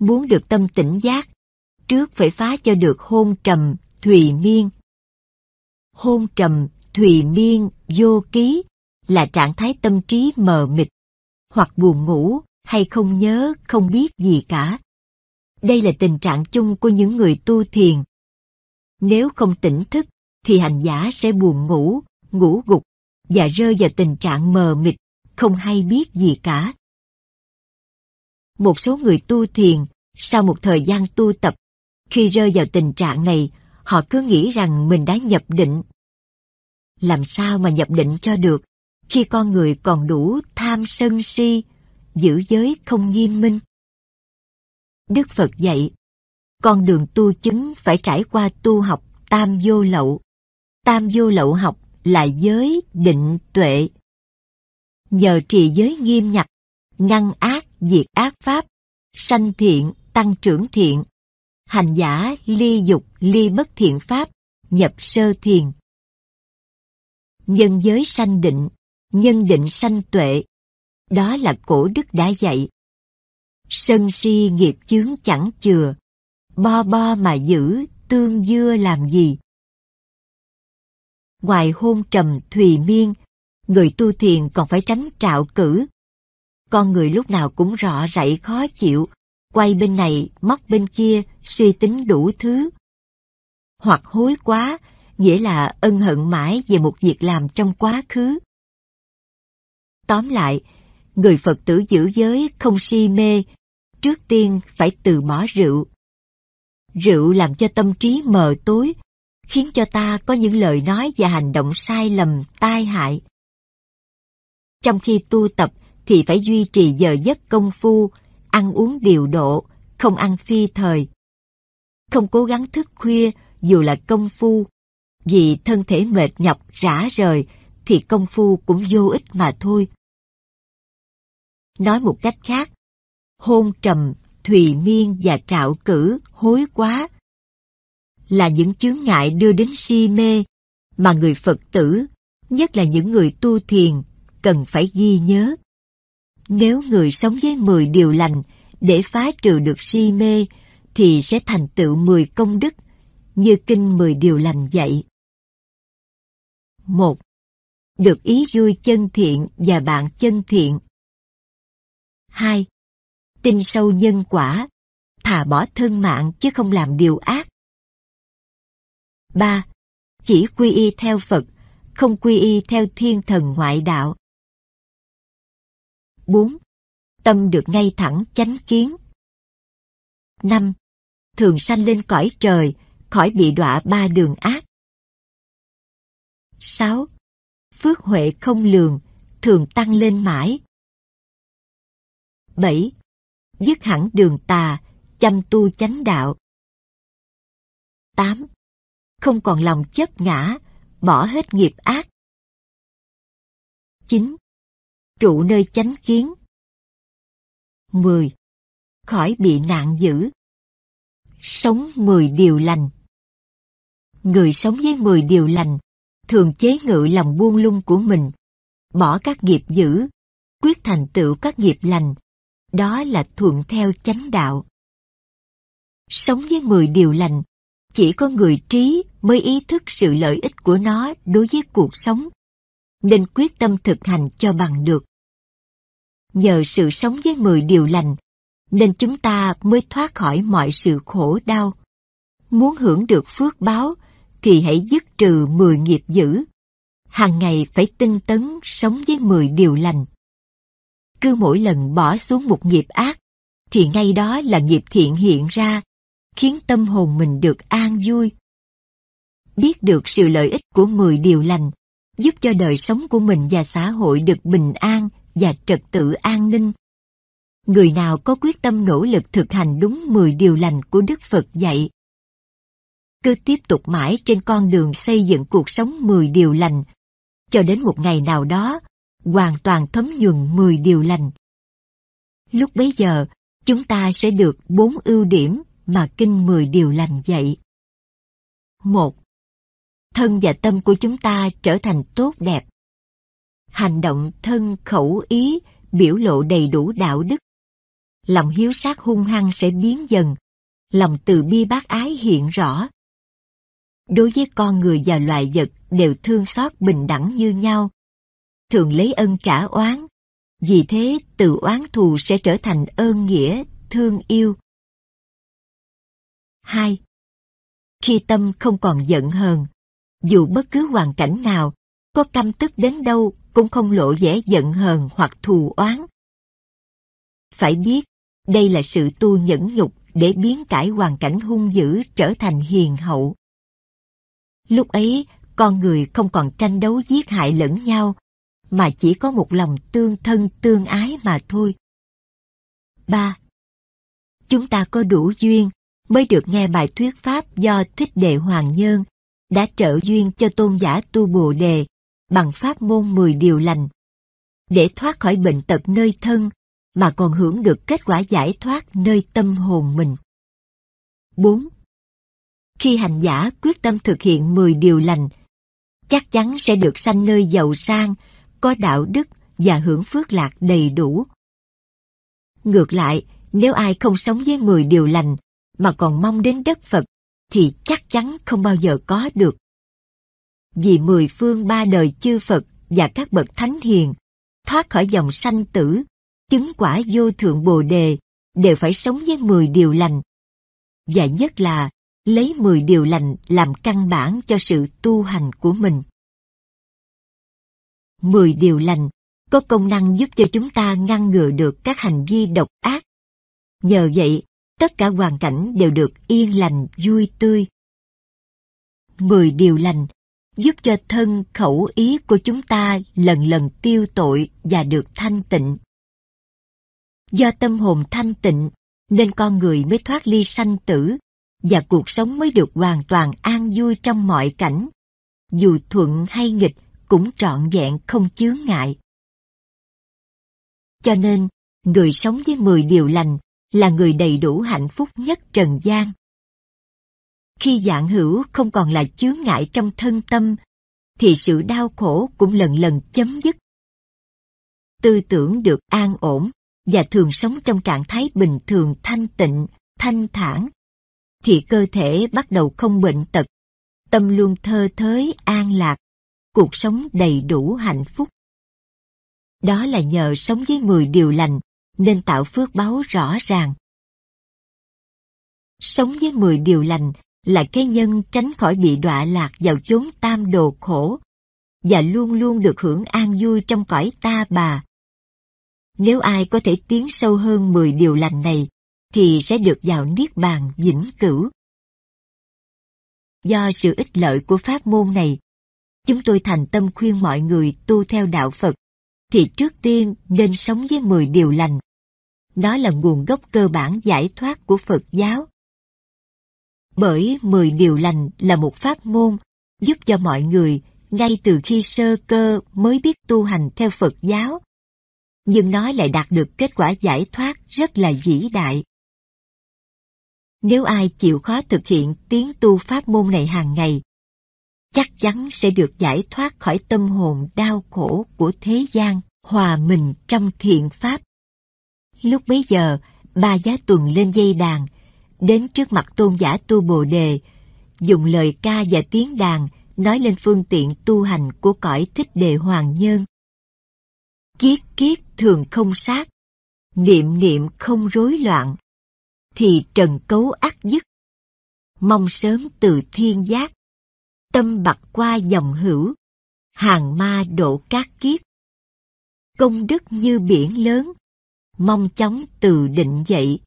S1: Muốn được tâm tỉnh giác trước phải phá cho được hôn trầm thùy miên. Hôn trầm thùy miên vô ký là trạng thái tâm trí mờ mịt, hoặc buồn ngủ hay không nhớ, không biết gì cả. Đây là tình trạng chung của những người tu thiền. Nếu không tỉnh thức, thì hành giả sẽ buồn ngủ, ngủ gục và rơi vào tình trạng mờ mịt, không hay biết gì cả. Một số người tu thiền, sau một thời gian tu tập, khi rơi vào tình trạng này, họ cứ nghĩ rằng mình đã nhập định. Làm sao mà nhập định cho được khi con người còn đủ tham sân si, giữ giới không nghiêm minh? Đức Phật dạy, con đường tu chứng phải trải qua tu học tam vô lậu. Tam vô lậu học là giới định tuệ. Nhờ trì giới nghiêm nhặt, ngăn ác, diệt ác pháp, sanh thiện, tăng trưởng thiện, hành giả ly dục ly bất thiện pháp, nhập sơ thiền. Nhân giới sanh định, nhân định sanh tuệ, đó là cổ đức đã dạy. Sân si nghiệp chướng chẳng chừa, bo bo mà giữ, tương dưa làm gì? Ngoài hôn trầm thùy miên, người tu thiền còn phải tránh trạo cử. Con người lúc nào cũng rõ rảy khó chịu, quay bên này, móc bên kia, suy tính đủ thứ. Hoặc hối quá, nghĩa là ân hận mãi về một việc làm trong quá khứ. Tóm lại, người Phật tử giữ giới không si mê, trước tiên phải từ bỏ rượu. Rượu làm cho tâm trí mờ tối, khiến cho ta có những lời nói và hành động sai lầm, tai hại. Trong khi tu tập thì phải duy trì giờ giấc công phu, ăn uống điều độ, không ăn phi thời. Không cố gắng thức khuya dù là công phu, vì thân thể mệt nhọc rã rời thì công phu cũng vô ích mà thôi. Nói một cách khác, hôn trầm, thùy miên và trạo cử hối quá là những chướng ngại đưa đến si mê mà người Phật tử, nhất là những người tu thiền, cần phải ghi nhớ. Nếu người sống với mười điều lành để phá trừ được si mê thì sẽ thành tựu mười công đức như kinh mười điều lành dạy. một Được ý vui chân thiện và bạn chân thiện. 2. Tin sâu nhân quả, thà bỏ thân mạng chứ không làm điều ác. 3. Chỉ quy y theo Phật, không quy y theo thiên thần ngoại đạo. 4. Tâm được ngay thẳng chánh kiến. 5. Thường sanh lên cõi trời, khỏi bị đọa ba đường ác. 6. Phước huệ không lường, thường tăng lên mãi. 7. Dứt hẳn đường tà, chăm tu chánh đạo. 8. Không còn lòng chấp ngã, bỏ hết nghiệp ác. 9 trụ nơi chánh kiến. 10. Khỏi bị nạn dữ Sống 10 điều lành Người sống với 10 điều lành thường chế ngự lòng buông lung của mình, bỏ các nghiệp dữ, quyết thành tựu các nghiệp lành, đó là thuận theo chánh đạo. Sống với 10 điều lành, chỉ có người trí mới ý thức sự lợi ích của nó đối với cuộc sống, nên quyết tâm thực hành cho bằng được nhờ sự sống với mười điều lành, nên chúng ta mới thoát khỏi mọi sự khổ đau. Muốn hưởng được phước báo thì hãy dứt trừ mười nghiệp dữ. Hàng ngày phải tinh tấn sống với mười điều lành. Cứ mỗi lần bỏ xuống một nghiệp ác, thì ngay đó là nghiệp thiện hiện ra, khiến tâm hồn mình được an vui. Biết được sự lợi ích của mười điều lành, giúp cho đời sống của mình và xã hội được bình an, và trật tự an ninh. Người nào có quyết tâm nỗ lực thực hành đúng 10 điều lành của Đức Phật dạy, cứ tiếp tục mãi trên con đường xây dựng cuộc sống 10 điều lành, cho đến một ngày nào đó, hoàn toàn thấm nhuần 10 điều lành. Lúc bấy giờ, chúng ta sẽ được bốn ưu điểm mà Kinh 10 điều lành dạy. một Thân và tâm của chúng ta trở thành tốt đẹp hành động thân khẩu ý biểu lộ đầy đủ đạo đức. Lòng hiếu sát hung hăng sẽ biến dần, lòng từ bi bác ái hiện rõ. Đối với con người và loài vật đều thương xót bình đẳng như nhau, thường lấy ân trả oán, vì thế từ oán thù sẽ trở thành ơn nghĩa, thương yêu. hai Khi tâm không còn giận hờn, dù bất cứ hoàn cảnh nào, có căm tức đến đâu cũng không lộ vẻ giận hờn hoặc thù oán. Phải biết, đây là sự tu nhẫn nhục để biến cải hoàn cảnh hung dữ trở thành hiền hậu. Lúc ấy, con người không còn tranh đấu giết hại lẫn nhau, mà chỉ có một lòng tương thân tương ái mà thôi. ba, Chúng ta có đủ duyên mới được nghe bài thuyết pháp do Thích Đệ Hoàng Nhơn đã trợ duyên cho tôn giả Tu Bồ Đề bằng pháp môn 10 điều lành, để thoát khỏi bệnh tật nơi thân mà còn hưởng được kết quả giải thoát nơi tâm hồn mình. 4. Khi hành giả quyết tâm thực hiện 10 điều lành, chắc chắn sẽ được sanh nơi giàu sang, có đạo đức và hưởng phước lạc đầy đủ. Ngược lại, nếu ai không sống với 10 điều lành mà còn mong đến đất Phật thì chắc chắn không bao giờ có được vì mười phương ba đời chư Phật và các bậc thánh hiền, thoát khỏi dòng sanh tử, chứng quả vô thượng bồ đề, đều phải sống với mười điều lành. Và nhất là lấy mười điều lành làm căn bản cho sự tu hành của mình. Mười điều lành có công năng giúp cho chúng ta ngăn ngừa được các hành vi độc ác. Nhờ vậy, tất cả hoàn cảnh đều được yên lành, vui tươi. Mười điều lành giúp cho thân khẩu ý của chúng ta lần lần tiêu tội và được thanh tịnh. Do tâm hồn thanh tịnh nên con người mới thoát ly sanh tử và cuộc sống mới được hoàn toàn an vui trong mọi cảnh, dù thuận hay nghịch cũng trọn vẹn không chướng ngại. Cho nên, người sống với 10 điều lành là người đầy đủ hạnh phúc nhất trần gian. Khi dạng hữu không còn là chướng ngại trong thân tâm, thì sự đau khổ cũng lần lần chấm dứt. Tư tưởng được an ổn và thường sống trong trạng thái bình thường thanh tịnh, thanh thản, thì cơ thể bắt đầu không bệnh tật, tâm luôn thơ thới an lạc, cuộc sống đầy đủ hạnh phúc. Đó là nhờ sống với mười điều lành nên tạo phước báo rõ ràng. Sống với mười điều lành là cái nhân tránh khỏi bị đọa lạc vào chốn tam đồ khổ và luôn luôn được hưởng an vui trong cõi ta bà. Nếu ai có thể tiến sâu hơn 10 điều lành này, thì sẽ được vào Niết Bàn vĩnh cửu. Do sự ích lợi của pháp môn này, chúng tôi thành tâm khuyên mọi người tu theo đạo Phật, thì trước tiên nên sống với 10 điều lành. Nó là nguồn gốc cơ bản giải thoát của Phật giáo bởi mười điều lành là một pháp môn giúp cho mọi người ngay từ khi sơ cơ mới biết tu hành theo Phật giáo. Nhưng nó lại đạt được kết quả giải thoát rất là vĩ đại. Nếu ai chịu khó thực hiện tiến tu pháp môn này hàng ngày, chắc chắn sẽ được giải thoát khỏi tâm hồn đau khổ của thế gian, hòa mình trong thiện pháp. Lúc bấy giờ, ba giá tuần lên dây đàn, đến trước mặt tôn giả tu Bồ Đề, dùng lời ca và tiếng đàn nói lên phương tiện tu hành của cõi thích đề hoàng nhân. Kiết kiết thường không sát, niệm niệm không rối loạn, thì trần cấu ác dứt. Mong sớm từ thiên giác, tâm bạc qua dòng hữu, hàng ma độ các kiếp. Công đức như biển lớn, mong chóng từ định dậy,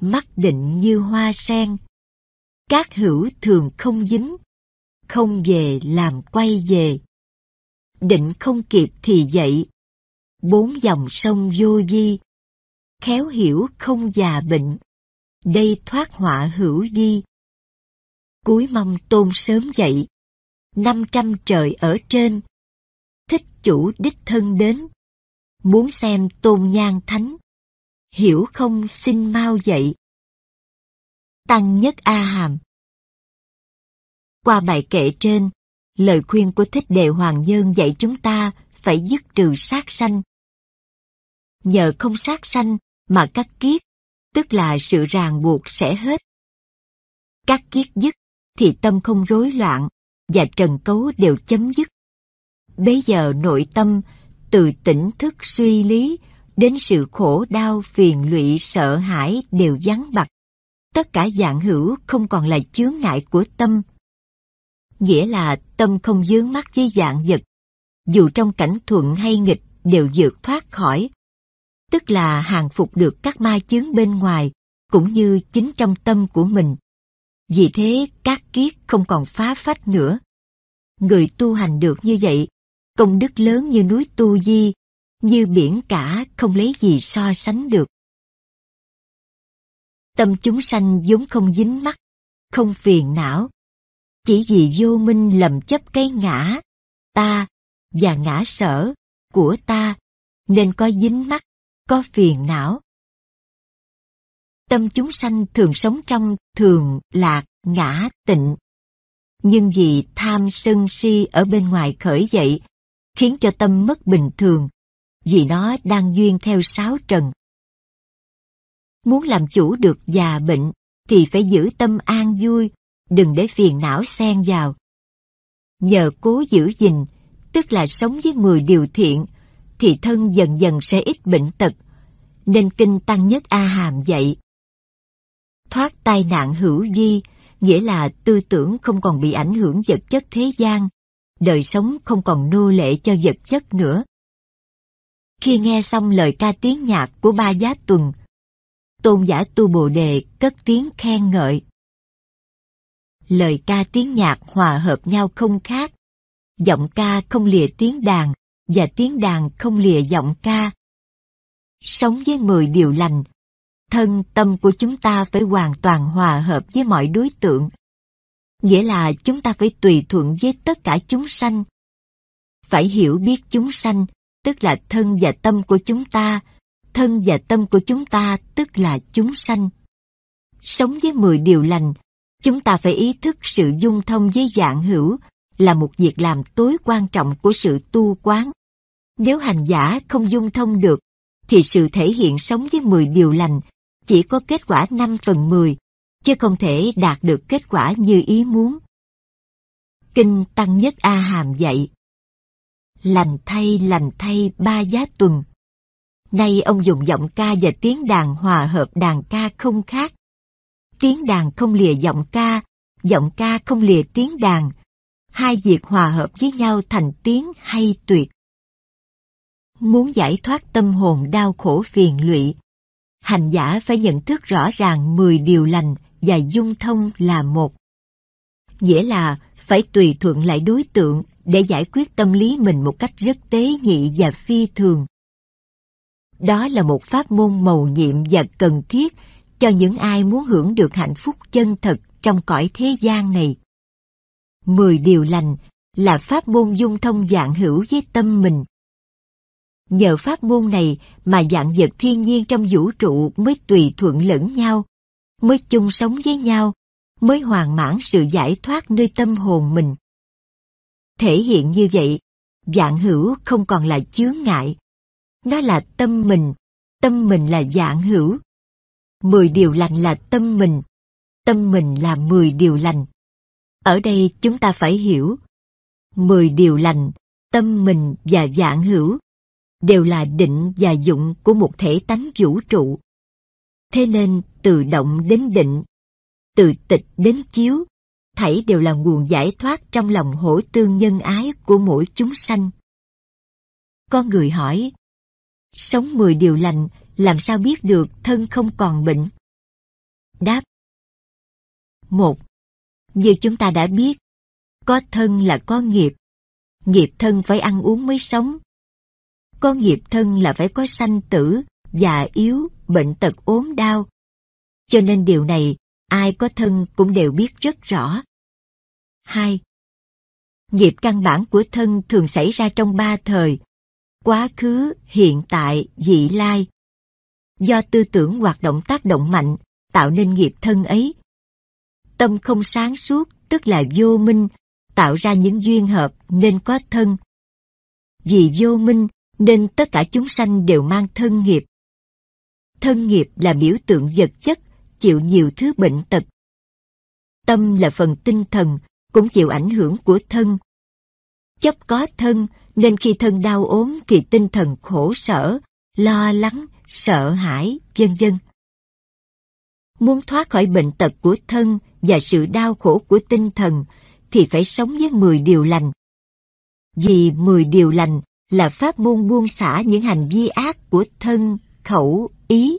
S1: mắt định như hoa sen. Các hữu thường không dính, không về làm quay về. Định không kịp thì dậy, bốn dòng sông vô di. Khéo hiểu không già bệnh, đây thoát họa hữu di. Cuối mong tôn sớm dậy, năm trăm trời ở trên. Thích chủ đích thân đến, muốn xem tôn nhang thánh hiểu không xin mau dậy. Tăng nhất A Hàm Qua bài kệ trên, lời khuyên của Thích đệ Hoàng Nhân dạy chúng ta phải dứt trừ sát sanh. Nhờ không sát sanh mà cắt kiết, tức là sự ràng buộc sẽ hết. cắt kiết dứt thì tâm không rối loạn và trần cấu đều chấm dứt. Bây giờ nội tâm từ tỉnh thức suy lý đến sự khổ đau phiền lụy sợ hãi đều vắng bặt. Tất cả dạng hữu không còn là chướng ngại của tâm. Nghĩa là tâm không dướng mắt với dạng vật, dù trong cảnh thuận hay nghịch đều vượt thoát khỏi. Tức là hàng phục được các ma chướng bên ngoài, cũng như chính trong tâm của mình. Vì thế các kiết không còn phá phách nữa. Người tu hành được như vậy, công đức lớn như núi Tu Di như biển cả không lấy gì so sánh được. Tâm chúng sanh vốn không dính mắt, không phiền não, chỉ vì vô minh lầm chấp cái ngã, ta và ngã sở của ta nên có dính mắt, có phiền não. Tâm chúng sanh thường sống trong thường lạc ngã tịnh, nhưng vì tham sân si ở bên ngoài khởi dậy khiến cho tâm mất bình thường vì nó đang duyên theo sáu trần. Muốn làm chủ được già bệnh thì phải giữ tâm an vui, đừng để phiền não xen vào. Nhờ cố giữ gìn, tức là sống với 10 điều thiện, thì thân dần dần sẽ ít bệnh tật, nên kinh Tăng Nhất A Hàm dạy. Thoát tai nạn hữu di, nghĩa là tư tưởng không còn bị ảnh hưởng vật chất thế gian, đời sống không còn nô lệ cho vật chất nữa, khi nghe xong lời ca tiếng nhạc của ba giá tuần. Tôn giả tu bồ đề cất tiếng khen ngợi. Lời ca tiếng nhạc hòa hợp nhau không khác. Giọng ca không lìa tiếng đàn và tiếng đàn không lìa giọng ca. Sống với mười điều lành, thân tâm của chúng ta phải hoàn toàn hòa hợp với mọi đối tượng. Nghĩa là chúng ta phải tùy thuận với tất cả chúng sanh. Phải hiểu biết chúng sanh tức là thân và tâm của chúng ta, thân và tâm của chúng ta tức là chúng sanh. Sống với mười điều lành, chúng ta phải ý thức sự dung thông với dạng hữu là một việc làm tối quan trọng của sự tu quán. Nếu hành giả không dung thông được, thì sự thể hiện sống với mười điều lành chỉ có kết quả năm phần mười, chứ không thể đạt được kết quả như ý muốn. Kinh Tăng Nhất A Hàm dạy lành thay lành thay ba giá tuần. Nay ông dùng giọng ca và tiếng đàn hòa hợp đàn ca không khác. Tiếng đàn không lìa giọng ca, giọng ca không lìa tiếng đàn. Hai việc hòa hợp với nhau thành tiếng hay tuyệt. Muốn giải thoát tâm hồn đau khổ phiền lụy, hành giả phải nhận thức rõ ràng mười điều lành và dung thông là một. Nghĩa là phải tùy thuận lại đối tượng để giải quyết tâm lý mình một cách rất tế nhị và phi thường. Đó là một pháp môn màu nhiệm và cần thiết cho những ai muốn hưởng được hạnh phúc chân thật trong cõi thế gian này. Mười điều lành là pháp môn dung thông dạng hữu với tâm mình. Nhờ pháp môn này mà dạng vật thiên nhiên trong vũ trụ mới tùy thuận lẫn nhau, mới chung sống với nhau, mới hoàn mãn sự giải thoát nơi tâm hồn mình thể hiện như vậy, dạng hữu không còn là chướng ngại. Nó là tâm mình, tâm mình là dạng hữu. Mười điều lành là tâm mình, tâm mình là mười điều lành. Ở đây chúng ta phải hiểu, mười điều lành, tâm mình và dạng hữu đều là định và dụng của một thể tánh vũ trụ. Thế nên từ động đến định, từ tịch đến chiếu, thảy đều là nguồn giải thoát trong lòng hổ tương nhân ái của mỗi chúng sanh. Con người hỏi, sống mười điều lành, làm sao biết được thân không còn bệnh? Đáp một Như chúng ta đã biết, có thân là có nghiệp, nghiệp thân phải ăn uống mới sống. Có nghiệp thân là phải có sanh tử, già yếu, bệnh tật ốm đau. Cho nên điều này ai có thân cũng đều biết rất rõ. 2. Nghiệp căn bản của thân thường xảy ra trong ba thời, quá khứ, hiện tại, dị lai. Do tư tưởng hoạt động tác động mạnh, tạo nên nghiệp thân ấy. Tâm không sáng suốt, tức là vô minh, tạo ra những duyên hợp nên có thân. Vì vô minh nên tất cả chúng sanh đều mang thân nghiệp. Thân nghiệp là biểu tượng vật chất chịu nhiều thứ bệnh tật. Tâm là phần tinh thần, cũng chịu ảnh hưởng của thân. Chấp có thân, nên khi thân đau ốm thì tinh thần khổ sở, lo lắng, sợ hãi, vân vân. Muốn thoát khỏi bệnh tật của thân và sự đau khổ của tinh thần thì phải sống với 10 điều lành. Vì 10 điều lành là pháp môn buông xả những hành vi ác của thân, khẩu, ý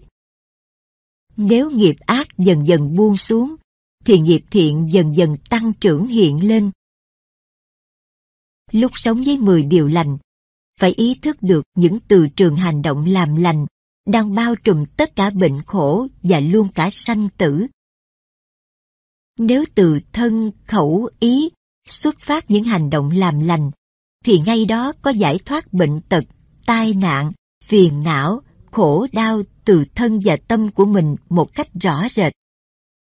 S1: nếu nghiệp ác dần dần buông xuống, thì nghiệp thiện dần dần tăng trưởng hiện lên. Lúc sống với 10 điều lành, phải ý thức được những từ trường hành động làm lành đang bao trùm tất cả bệnh khổ và luôn cả sanh tử. Nếu từ thân, khẩu, ý xuất phát những hành động làm lành, thì ngay đó có giải thoát bệnh tật, tai nạn, phiền não, khổ đau từ thân và tâm của mình một cách rõ rệt.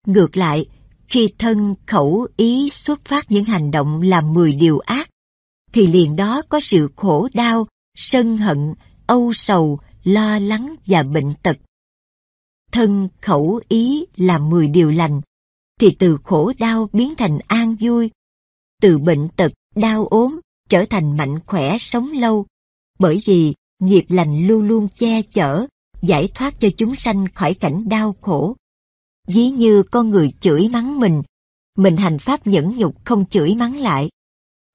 S1: Ngược lại, khi thân khẩu ý xuất phát những hành động làm 10 điều ác, thì liền đó có sự khổ đau, sân hận, âu sầu, lo lắng và bệnh tật. Thân khẩu ý làm 10 điều lành, thì từ khổ đau biến thành an vui, từ bệnh tật, đau ốm trở thành mạnh khỏe sống lâu, bởi vì nghiệp lành luôn luôn che chở, giải thoát cho chúng sanh khỏi cảnh đau khổ. Dí như con người chửi mắng mình, mình hành pháp nhẫn nhục không chửi mắng lại,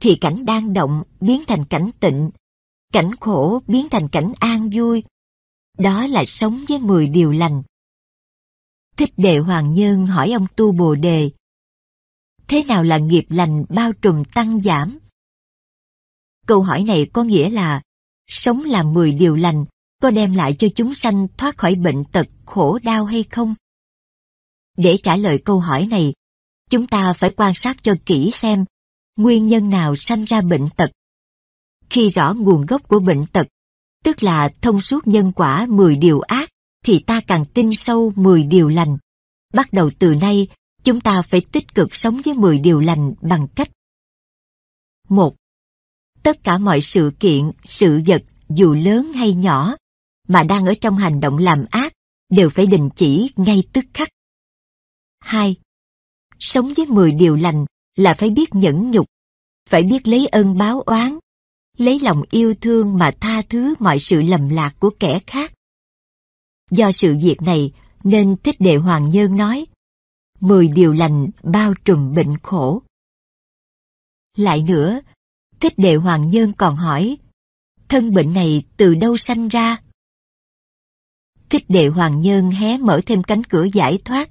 S1: thì cảnh đang động biến thành cảnh tịnh, cảnh khổ biến thành cảnh an vui. Đó là sống với mười điều lành. Thích Đệ Hoàng Nhân hỏi ông Tu Bồ Đề, Thế nào là nghiệp lành bao trùm tăng giảm? Câu hỏi này có nghĩa là sống làm mười điều lành có đem lại cho chúng sanh thoát khỏi bệnh tật, khổ đau hay không? Để trả lời câu hỏi này, chúng ta phải quan sát cho kỹ xem nguyên nhân nào sanh ra bệnh tật. Khi rõ nguồn gốc của bệnh tật, tức là thông suốt nhân quả mười điều ác, thì ta càng tin sâu mười điều lành. Bắt đầu từ nay, chúng ta phải tích cực sống với mười điều lành bằng cách một tất cả mọi sự kiện, sự vật, dù lớn hay nhỏ, mà đang ở trong hành động làm ác, đều phải đình chỉ ngay tức khắc. Hai, Sống với mười điều lành là phải biết nhẫn nhục, phải biết lấy ơn báo oán, lấy lòng yêu thương mà tha thứ mọi sự lầm lạc của kẻ khác. Do sự việc này nên Thích Đệ Hoàng Nhơn nói, mười điều lành bao trùm bệnh khổ. Lại nữa, Thích Đệ Hoàng Nhân còn hỏi, thân bệnh này từ đâu sanh ra? Thích Đệ Hoàng Nhân hé mở thêm cánh cửa giải thoát,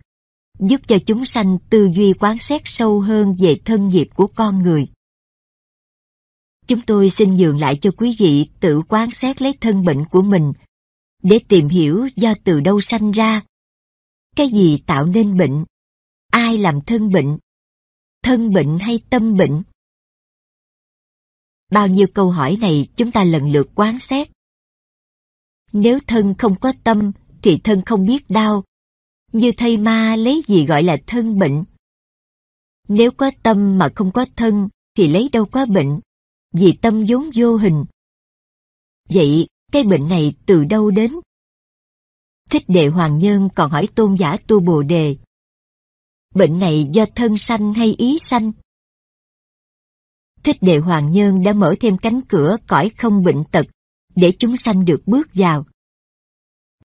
S1: giúp cho chúng sanh tư duy quán xét sâu hơn về thân nghiệp của con người. Chúng tôi xin nhường lại cho quý vị tự quán xét lấy thân bệnh của mình để tìm hiểu do từ đâu sanh ra. Cái gì tạo nên bệnh? Ai làm thân bệnh? Thân bệnh hay tâm bệnh? Bao nhiêu câu hỏi này chúng ta lần lượt quán xét. Nếu thân không có tâm thì thân không biết đau. Như thầy ma lấy gì gọi là thân bệnh? Nếu có tâm mà không có thân thì lấy đâu có bệnh, vì tâm vốn vô hình. Vậy cái bệnh này từ đâu đến? Thích Đệ Hoàng Nhân còn hỏi tôn giả Tu Bồ Đề. Bệnh này do thân sanh hay ý sanh? Thích Đệ Hoàng Nhân đã mở thêm cánh cửa cõi không bệnh tật để chúng sanh được bước vào